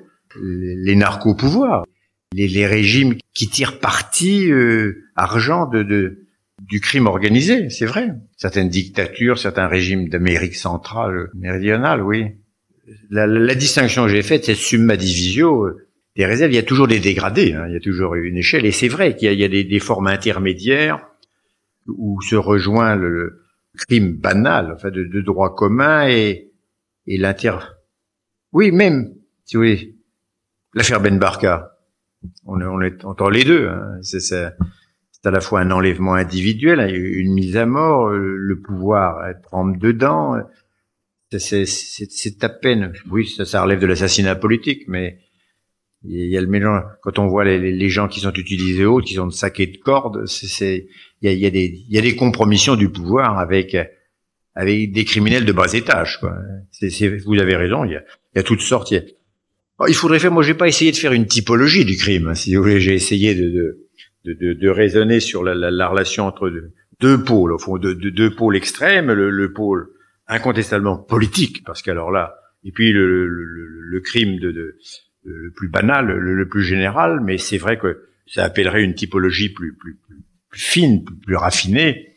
les narco-pouvoirs, les, régimes qui tirent parti euh, argent de, du crime organisé, c'est vrai. Certaines dictatures, certains régimes d'Amérique centrale, méridionale, oui. La, distinction que j'ai faite, c'est summa divisio. Euh, des réserves, il y a toujours des dégradés, hein, il y a toujours une échelle, et c'est vrai qu'il y a, des, des, formes intermédiaires où se rejoint le, crime banal, enfin de, de droit commun et, et l'inter... Oui, même, si vous voulez, l'affaire Ben Barka, on, on, est, entend les deux, hein. c'est, c'est, à la fois un enlèvement individuel, hein, une mise à mort, euh, le pouvoir prendre euh, dedans, c'est, c'est à peine, oui, ça, ça relève de l'assassinat politique, mais il y a le mélange. Quand on voit les, les gens qui sont utilisés autres, qui sont saqués de cordes, c'est, il y a, il y, a des, il y a des compromissions du pouvoir avec avec des criminels de bas étage. Quoi. c'est vous avez raison. Il y a, il y a toutes sortes. Oh, il, faudrait faire. Moi, j'ai pas essayé de faire une typologie du crime. Hein, si vous voulez, j'ai essayé de de, de de, raisonner sur la, la, relation entre deux, pôles, au fond, deux, deux, pôles extrêmes. Le, le, pôle incontestablement politique, parce qu'alors là, et puis le, le, le crime de, de le plus banal, le, plus général, mais c'est vrai que ça appellerait une typologie plus, plus, plus, fine, plus, raffinée,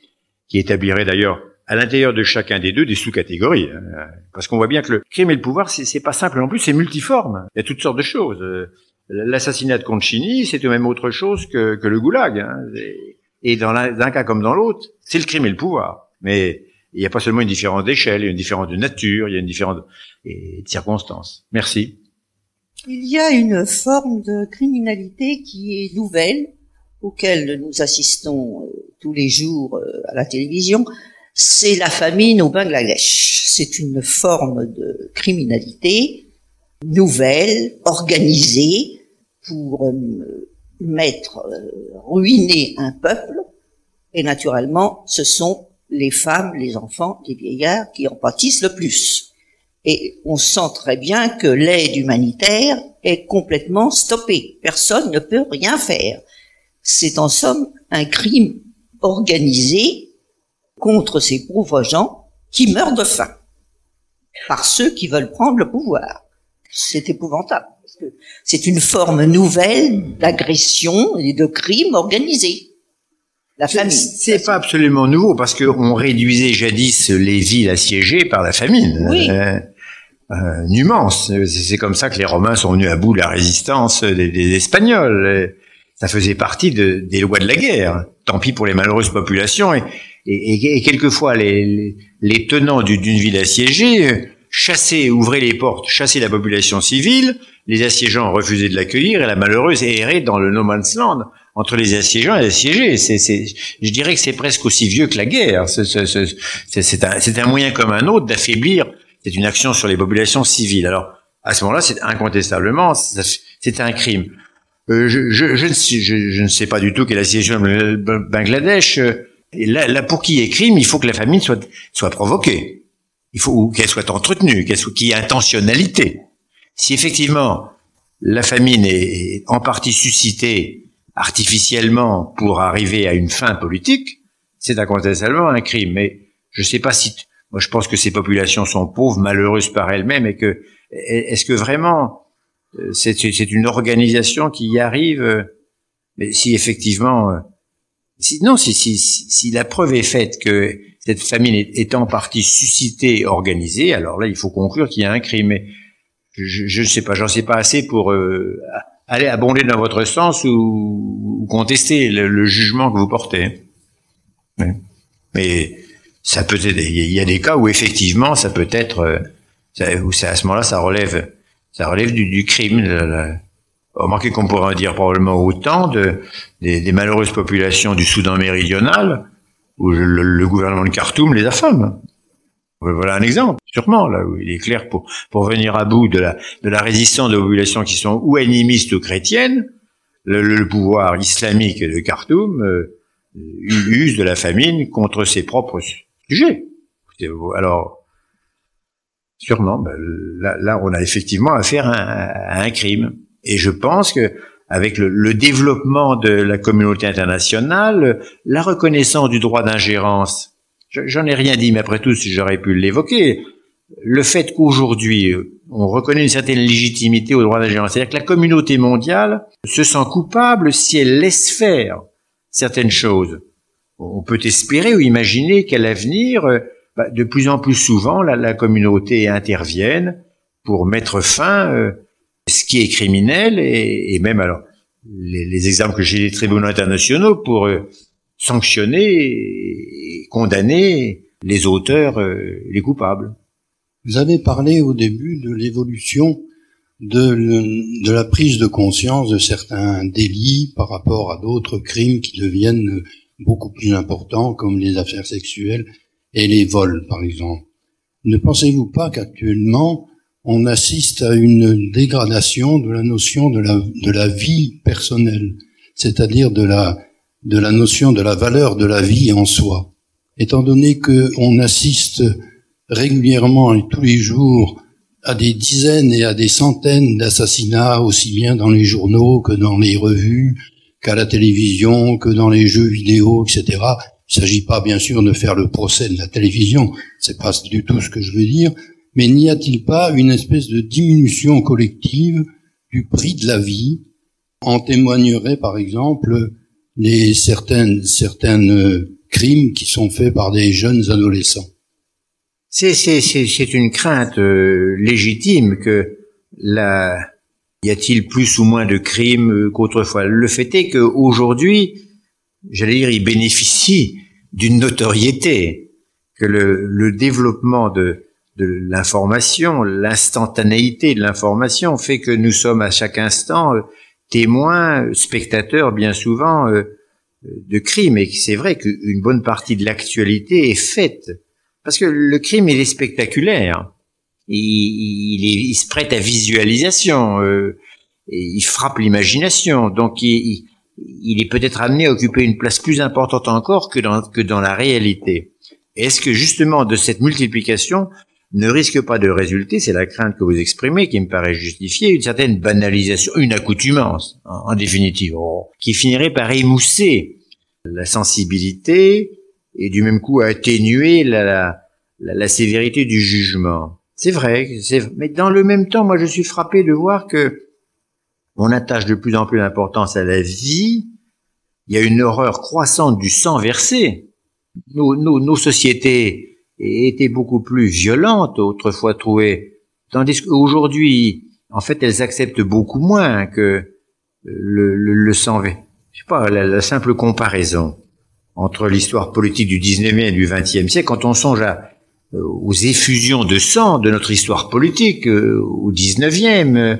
qui établirait d'ailleurs à l'intérieur de chacun des deux des sous-catégories. Hein. parce qu'on voit bien que le crime et le pouvoir, c'est pas simple. non plus, c'est multiforme. Il y a toutes sortes de choses. Euh, l'assassinat de Conchini, c'est tout de même autre chose que, le goulag. Hein. et dans un cas comme dans l'autre, c'est le crime et le pouvoir. Mais il n'y a pas seulement une différence d'échelle, il y a une différence de nature, il y a une différence de circonstances. Merci. Il y a une forme de criminalité qui est nouvelle, auquel nous assistons euh, tous les jours euh, à la télévision, c'est la famine au Bangladesh. C'est une forme de criminalité nouvelle, organisée, pour euh, mettre, ruiner un peuple. Et naturellement, ce sont les femmes, les enfants, les vieillards qui en pâtissent le plus. Et on sent très bien que l'aide humanitaire est complètement stoppée. Personne ne peut rien faire. C'est en somme un crime organisé contre ces pauvres gens qui meurent de faim par ceux qui veulent prendre le pouvoir. C'est épouvantable. C'est une forme nouvelle d'agression et de crime organisé. La famine. C'est pas absolument nouveau parce qu'on réduisait jadis les villes assiégées par la famine. Oui. Euh, euh, C'est comme ça que les Romains sont venus à bout de la résistance des, Espagnols. Ça faisait partie des lois de la guerre. Tant pis pour les malheureuses populations. Et, quelquefois, les, tenants d'une ville assiégée chassaient, ouvraient les portes, chassaient la population civile. Les assiégeants refusaient de l'accueillir et la malheureuse errait dans le no man's land entre les assiégeants et les assiégés. je dirais que c'est presque aussi vieux que la guerre. C'est un moyen comme un autre d'affaiblir c'est une action sur les populations civiles. Alors, à ce moment-là, c'est incontestablement, c'est un crime. Euh, je, ne sais, pas du tout quelle est la situation au Bangladesh. Euh, là, pour qu'il y ait crime, il faut que la famine soit, soit provoquée. Il faut qu'elle soit entretenue, qu'elle qu'il y ait intentionnalité. Si effectivement la famine est en partie suscitée artificiellement pour arriver à une fin politique, c'est incontestablement un crime. Mais je ne sais pas si moi, je pense que ces populations sont pauvres, malheureuses par elles-mêmes, et que est-ce que vraiment euh, c'est une organisation qui y arrive euh, Mais si effectivement, euh, si, non, si, si, si, la preuve est faite que cette famine est, en partie suscitée, organisée, alors là, il faut conclure qu'il y a un crime. Mais je ne sais pas, j'en sais pas assez pour aller abonder dans votre sens ou, contester le, le, jugement que vous portez. mais ça peut être, il y a des cas où effectivement ça peut être, euh, où c'est à ce moment-là ça relève, ça relève du, du crime. Remarquez qu'on pourrait en dire probablement autant de, des, malheureuses populations du Soudan méridional, où le, gouvernement de Khartoum les affame. Voilà un exemple, sûrement, là où il est clair pour, pour venir à bout de la, de la résistance de populations qui sont ou animistes ou chrétiennes, le, pouvoir islamique de Khartoum euh, use de la famine contre ses propres Écoutez, Alors, sûrement, ben, là, on a effectivement affaire à, un crime. Et je pense que avec le, le développement de la communauté internationale, la reconnaissance du droit d'ingérence, j'en ai rien dit, mais après tout, si j'aurais pu l'évoquer, le fait qu'aujourd'hui, on reconnaît une certaine légitimité au droit d'ingérence, c'est-à-dire que la communauté mondiale se sent coupable si elle laisse faire certaines choses on peut espérer ou imaginer qu'à l'avenir, euh, bah, de plus en plus souvent, la, communauté intervienne pour mettre fin à euh, ce qui est criminel et, même alors les, exemples que j'ai des tribunaux internationaux pour euh, sanctionner et condamner les auteurs, les coupables. Vous avez parlé au début de l'évolution de, de la prise de conscience de certains délits par rapport à d'autres crimes qui deviennent beaucoup plus importants comme les affaires sexuelles et les vols, par exemple. Ne pensez-vous pas qu'actuellement, on assiste à une dégradation de la notion de la, vie personnelle, c'est-à-dire de la, de la notion de la valeur de la vie en soi Étant donné qu'on assiste régulièrement et tous les jours à des dizaines et à des centaines d'assassinats, aussi bien dans les journaux que dans les revues, qu'à la télévision, que dans les jeux vidéo, etc. Il ne s'agit pas bien sûr de faire le procès de la télévision, c'est pas du tout ce que je veux dire, mais n'y a-t-il pas une espèce de diminution collective du prix de la vie En témoignerait, par exemple les certaines certaines euh, crimes qui sont faits par des jeunes adolescents. C'est c'est c'est une crainte euh, légitime que la y a-t-il plus ou moins de crimes euh, qu'autrefois Le fait est qu'aujourd'hui, j'allais dire, il bénéficie d'une notoriété, que le, développement de, de l'information, l'instantanéité de l'information fait que nous sommes à chaque instant euh, témoins, spectateurs bien souvent euh, de crimes. Et c'est vrai qu'une bonne partie de l'actualité est faite. Parce que le crime, il est spectaculaire il, il se prête à visualisation, euh, il frappe l'imagination, donc il, est peut-être amené à occuper une place plus importante encore que dans, que dans la réalité. Est-ce que justement de cette multiplication ne risque pas de résulter, c'est la crainte que vous exprimez qui me paraît justifiée, une certaine banalisation, une accoutumance en, définitive, oh, qui finirait par émousser la sensibilité et du même coup atténuer la, la, la sévérité du jugement. C'est vrai, mais dans le même temps, moi je suis frappé de voir que on attache de plus en plus d'importance à la vie. Il y a une horreur croissante du sang versé. Nos, sociétés étaient beaucoup plus violentes autrefois trouvées, tandis qu'aujourd'hui, en fait, elles acceptent beaucoup moins que euh, le, sang versé. Je sais pas, la, simple comparaison entre l'histoire politique du 19e et du 20e siècle, quand on songe à euh, aux effusions de sang de notre histoire politique euh, au 19e.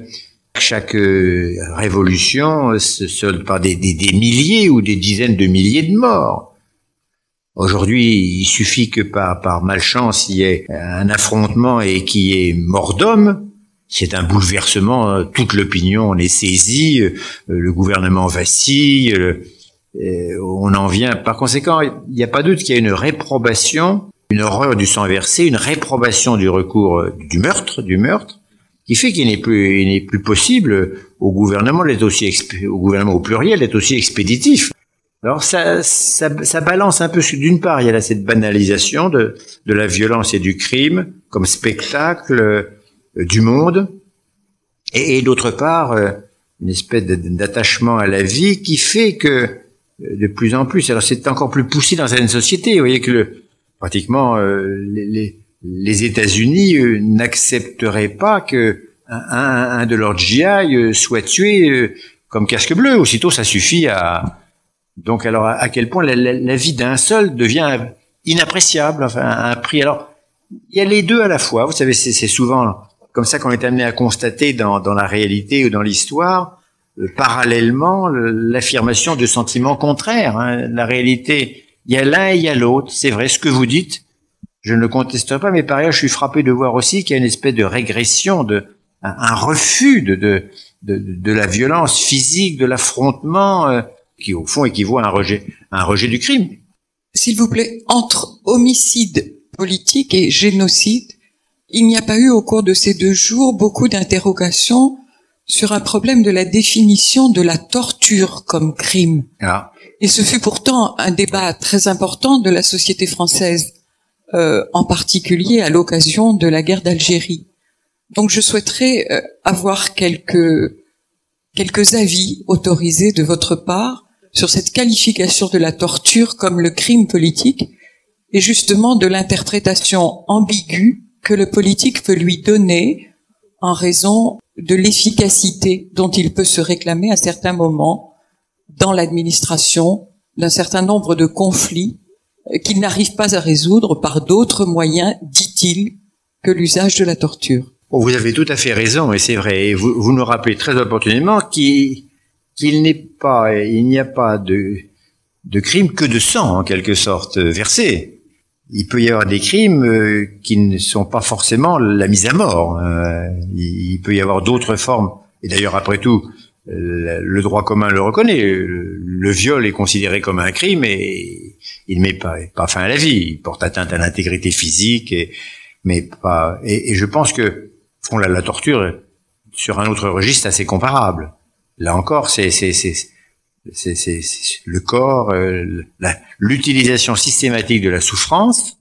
Chaque euh, révolution se solde par des, des, des milliers ou des dizaines de milliers de morts. Aujourd'hui, il suffit que par, par malchance, il y ait un affrontement et qu'il y ait mort d'homme. C'est un bouleversement, toute l'opinion en est saisie, le gouvernement vacille, on en vient. Par conséquent, il n'y a pas doute qu'il y a une réprobation une horreur du sang versé, une réprobation du recours euh, du meurtre, du meurtre, qui fait qu'il n'est plus, il n'est plus possible au gouvernement d'être aussi au gouvernement au pluriel d'être aussi expéditif. Alors ça, ça, ça balance un peu. D'une part, il y a là cette banalisation de, de la violence et du crime comme spectacle euh, du monde, et, d'autre part euh, une espèce d'attachement à la vie qui fait que de plus en plus, alors c'est encore plus poussé dans une société, Vous voyez que le, pratiquement euh, les, les, États-Unis euh, n'accepteraient pas que un, de leurs GI euh, soit tué comme casque bleu. Aussitôt, ça suffit à donc alors à quel point la, vie d'un seul devient inappréciable, enfin un prix. Alors il y a les deux à la fois. Vous savez, c'est souvent comme ça qu'on est amené à constater dans, dans la réalité ou dans l'histoire, parallèlement, l'affirmation de sentiments contraires. Hein. La réalité il y a l'un et il y a l'autre. C'est vrai, ce que vous dites, je ne le conteste pas, mais par ailleurs, je suis frappé de voir aussi qu'il y a une espèce de régression, de, un, refus de, de, la violence physique, de l'affrontement, euh, qui au fond équivaut à un rejet, à un rejet du crime. S'il vous plaît, entre homicide politique et génocide, il n'y a pas eu au cours de ces deux jours beaucoup d'interrogations sur un problème de la définition de la torture comme crime. Ah. Et ce fut pourtant un débat très important de la société française, euh, en particulier à l'occasion de la guerre d'Algérie. Donc je souhaiterais euh, avoir quelques, quelques avis autorisés de votre part sur cette qualification de la torture comme le crime politique et justement de l'interprétation ambiguë que le politique peut lui donner en raison de l'efficacité dont il peut se réclamer à certains moments dans l'administration d'un certain nombre de conflits euh, qu'il n'arrive pas à résoudre par d'autres moyens, dit-il, que l'usage de la torture. Oh, vous avez tout à fait raison, et c'est vrai. Vous, vous nous rappelez très opportunément qu'il n'est pas, il n'y a pas de crime que de sang, en quelque sorte, versé il peut y avoir des crimes euh, qui ne sont pas forcément la mise à mort. Hein. il peut y avoir d'autres formes. Et d'ailleurs, après tout, euh, le droit commun le reconnaît. Le, viol est considéré comme un crime et il ne met pas, fin à la vie. Il porte atteinte à l'intégrité physique, et, mais pas. Et, je pense que font la, torture sur un autre registre assez comparable. Là encore, c'est c'est c'est le corps, euh, l'utilisation systématique de la souffrance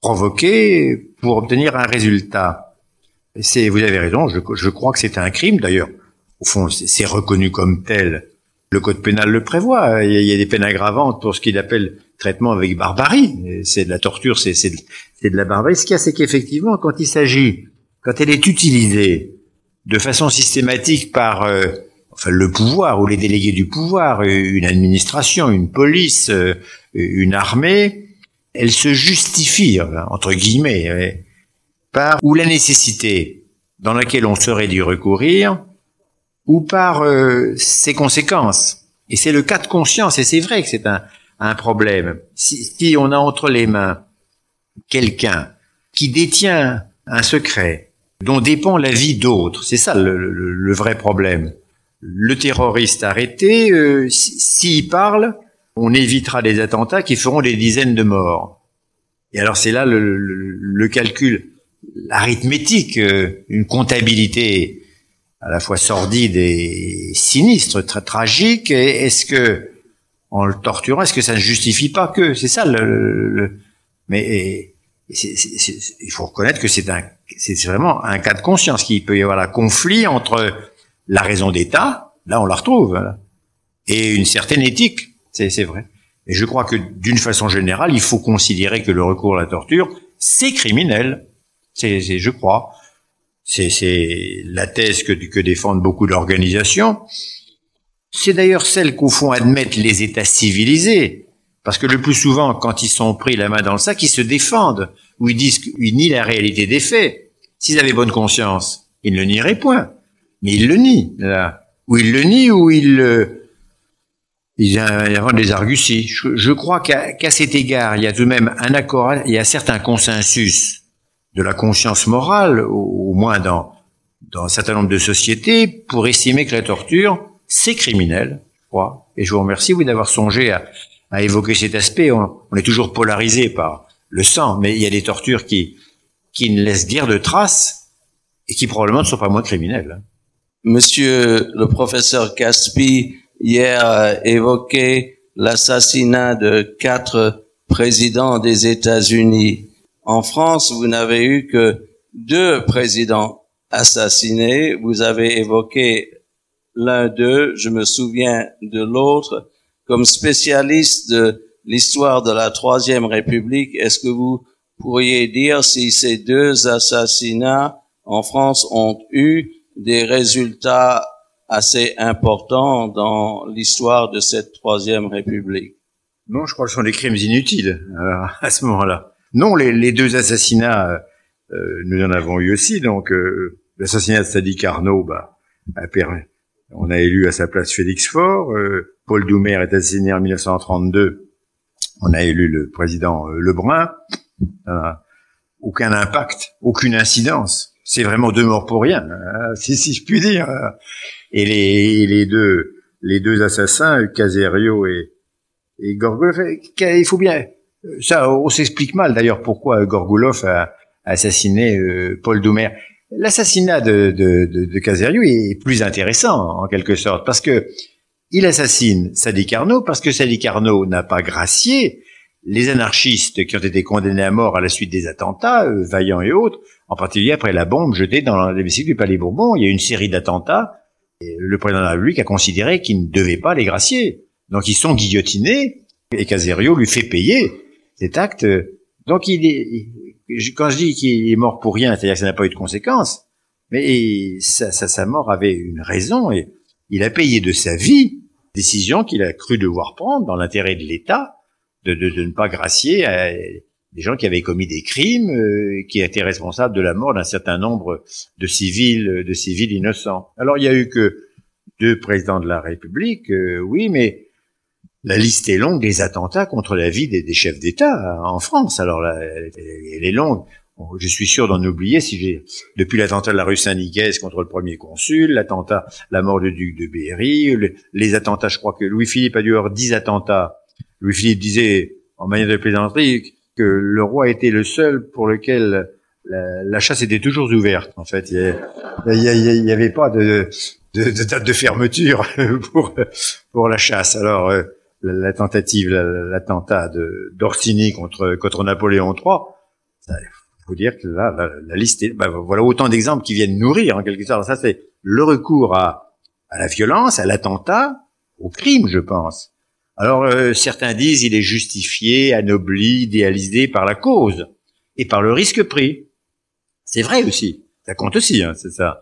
provoquée pour obtenir un résultat. C'est, vous avez raison, je, crois que c'était un crime. D'ailleurs, au fond, c'est reconnu comme tel. Le code pénal le prévoit. Il y a, des peines aggravantes pour ce qu'il appelle traitement avec barbarie. C'est de la torture, c'est de, la barbarie. Ce qu'il y a, c'est qu'effectivement, quand il s'agit, quand elle est utilisée de façon systématique par euh, enfin le pouvoir ou les délégués du pouvoir, euh, une administration, une police, euh, une armée, elles se justifient, entre guillemets, euh, par ou la nécessité dans laquelle on serait dû recourir, ou par ses conséquences. Et c'est le cas de conscience, et c'est vrai que c'est un, problème. Si, on a entre les mains quelqu'un qui détient un secret dont dépend la vie d'autres, c'est ça le vrai problème le terroriste arrêté, euh, s'il parle, on évitera des attentats qui feront des dizaines de morts. Et alors c'est là le, calcul, l'arithmétique, euh, une comptabilité à la fois sordide et sinistre, très tragique. Est-ce que en le torturant, est-ce que ça ne justifie pas que c'est ça le, mais il faut reconnaître que c'est c'est vraiment un cas de conscience qu'il peut y avoir un conflit entre la raison d'État, là, on la retrouve. Et une certaine éthique, c'est vrai. Et je crois que d'une façon générale, il faut considérer que le recours à la torture, c'est criminel. C'est, je crois, c'est la thèse que, défendent beaucoup d'organisations. C'est d'ailleurs celle qu'au fond admettre les États civilisés, parce que le plus souvent, quand ils sont pris la main dans le sac, ils se défendent ou ils disent qu'ils nient la réalité des faits. S'ils avaient bonne conscience, ils ne le nieraient point. Mais il le nie, là. Ou il le nie, ou il... Euh, il vraiment des arguties. Je, crois qu'à cet égard, il y a tout de même un accord, il y a certains consensus de la conscience morale, au, moins dans, dans un certain nombre de sociétés, pour estimer que la torture, c'est criminel, je crois. Et je vous remercie, vous, d'avoir songé à, à, évoquer cet aspect. On, on est toujours polarisé par le sang, mais il y a des tortures qui, qui ne laissent guère de traces et qui probablement ne sont pas moins criminelles. Hein. Monsieur le professeur Caspi hier a évoqué l'assassinat de quatre présidents des États-Unis. En France, vous n'avez eu que deux présidents assassinés. Vous avez évoqué l'un d'eux, je me souviens de l'autre. Comme spécialiste de l'histoire de la Troisième République, est-ce que vous pourriez dire si ces deux assassinats en France ont eu des résultats assez importants dans l'histoire de cette troisième République. Non, je crois que ce sont des crimes inutiles euh, à ce moment-là. Non, les, deux assassinats, euh, euh, nous en avons eu aussi. Donc, l'assassinat de Sadiq Carnot, bah, a on a élu à sa place Félix Faure. Paul Doumer est assassiné en 1932. On a élu le président Lebrun. aucun impact, aucune incidence c'est vraiment deux morts pour rien, hein, si, je puis dire. Et les, deux les deux assassins, Caserio et, et euh, il faut bien... Euh, ça, on s'explique mal d'ailleurs pourquoi euh, Gorgolov a assassiné Paul Doumer. L'assassinat de, de, de Caserio est plus intéressant en quelque sorte parce que il assassine Sadi Carnot parce que Sadi Carnot n'a pas gracié les anarchistes qui ont été condamnés à mort à la suite des attentats, euh, Vaillant et autres, en particulier après la bombe jetée dans l'hémicycle du Palais Bourbon, il y a eu une série d'attentats. Le président de la République a considéré qu'il ne devait pas les gracier. Donc ils sont guillotinés et Caserio lui fait payer cet acte. Euh, donc il quand je dis qu'il est mort pour rien, c'est-à-dire que ça n'a pas eu de conséquences, mais sa, sa, mort avait une raison et il a payé de sa vie décision qu'il a cru devoir prendre dans l'intérêt de l'État de, ne pas gracier à des gens qui avaient commis des crimes, euh, qui étaient responsables de la mort d'un certain nombre de civils, de civils innocents. Alors il y a eu que deux présidents de la République, euh, oui, mais la liste est longue des attentats contre la vie des, chefs d'État en France. Alors là, elle, est longue. Je suis sûr d'en oublier si j'ai depuis l'attentat de la rue Saint-Nicaise contre le premier consul, l'attentat, la mort du duc de Berry, les attentats. Je crois que Louis-Philippe a dû avoir dix attentats Louis-Philippe disait, en manière de plaisanterie, que le roi était le seul pour lequel la, chasse était toujours ouverte, en fait. Il n'y avait pas de, date de fermeture pour, la chasse. Alors, euh, la, tentative, l'attentat d'Orsini contre, Napoléon III, il faut dire que là, la, liste est, ben, voilà autant d'exemples qui viennent nourrir, en quelque sorte. Ça, c'est le recours à la violence, à l'attentat, au crime, je pense. Alors euh, certains disent il est justifié, anobli, idéalisé par la cause et par le risque pris. C'est vrai aussi, ça compte aussi, hein, c'est ça.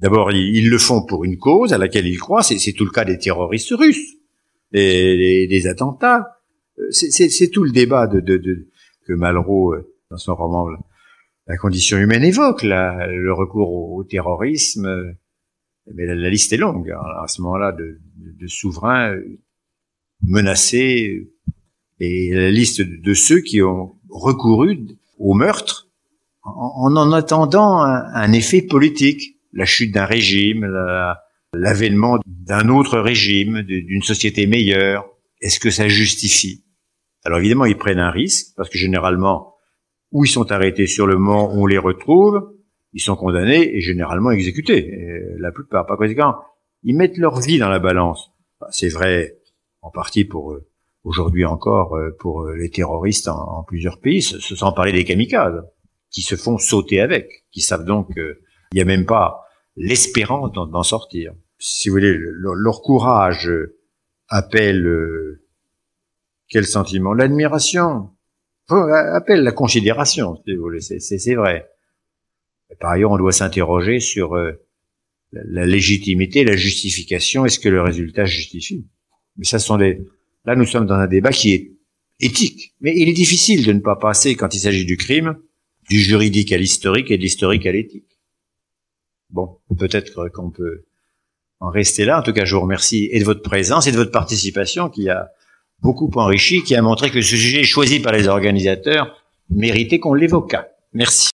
D'abord, ils, le font pour une cause à laquelle ils croient, c'est tout le cas des terroristes russes, des attentats. Euh, c'est tout le débat de, de, que Malraux, euh, dans son roman La condition humaine, évoque, là, le recours au, terrorisme. Mais la, liste est longue. Hein. à ce moment-là, de, de souverains menacés et la liste de ceux qui ont recouru au meurtre en en attendant un, effet politique, la chute d'un régime, l'avènement d'un autre régime, d'une société meilleure. Est-ce que ça justifie Alors évidemment, ils prennent un risque, parce que généralement, où ils sont arrêtés sur le mont, où on les retrouve, ils sont condamnés et généralement exécutés, euh, la plupart. Par conséquent, ils mettent leur vie dans la balance. Bah, c'est vrai en partie pour euh, aujourd'hui encore euh, pour euh, les terroristes en, plusieurs pays, sans parler des kamikazes qui se font sauter avec, qui savent donc il n'y a même pas l'espérance d'en sortir. Si vous voulez, leur courage appelle quel sentiment L'admiration appelle la considération, si vous voulez, c'est vrai. Par ailleurs, on doit s'interroger sur la légitimité, la justification, est-ce que le résultat justifie mais ça sont les. Là, nous sommes dans un débat qui est éthique, mais il est difficile de ne pas passer quand il s'agit du crime, du juridique à l'historique et de l'historique à l'éthique. Bon, peut-être qu'on peut en rester là. En tout cas, je vous remercie et de votre présence et de votre participation qui a beaucoup enrichi, qui a montré que ce sujet choisi par les organisateurs méritait qu'on l'évoquât. Merci.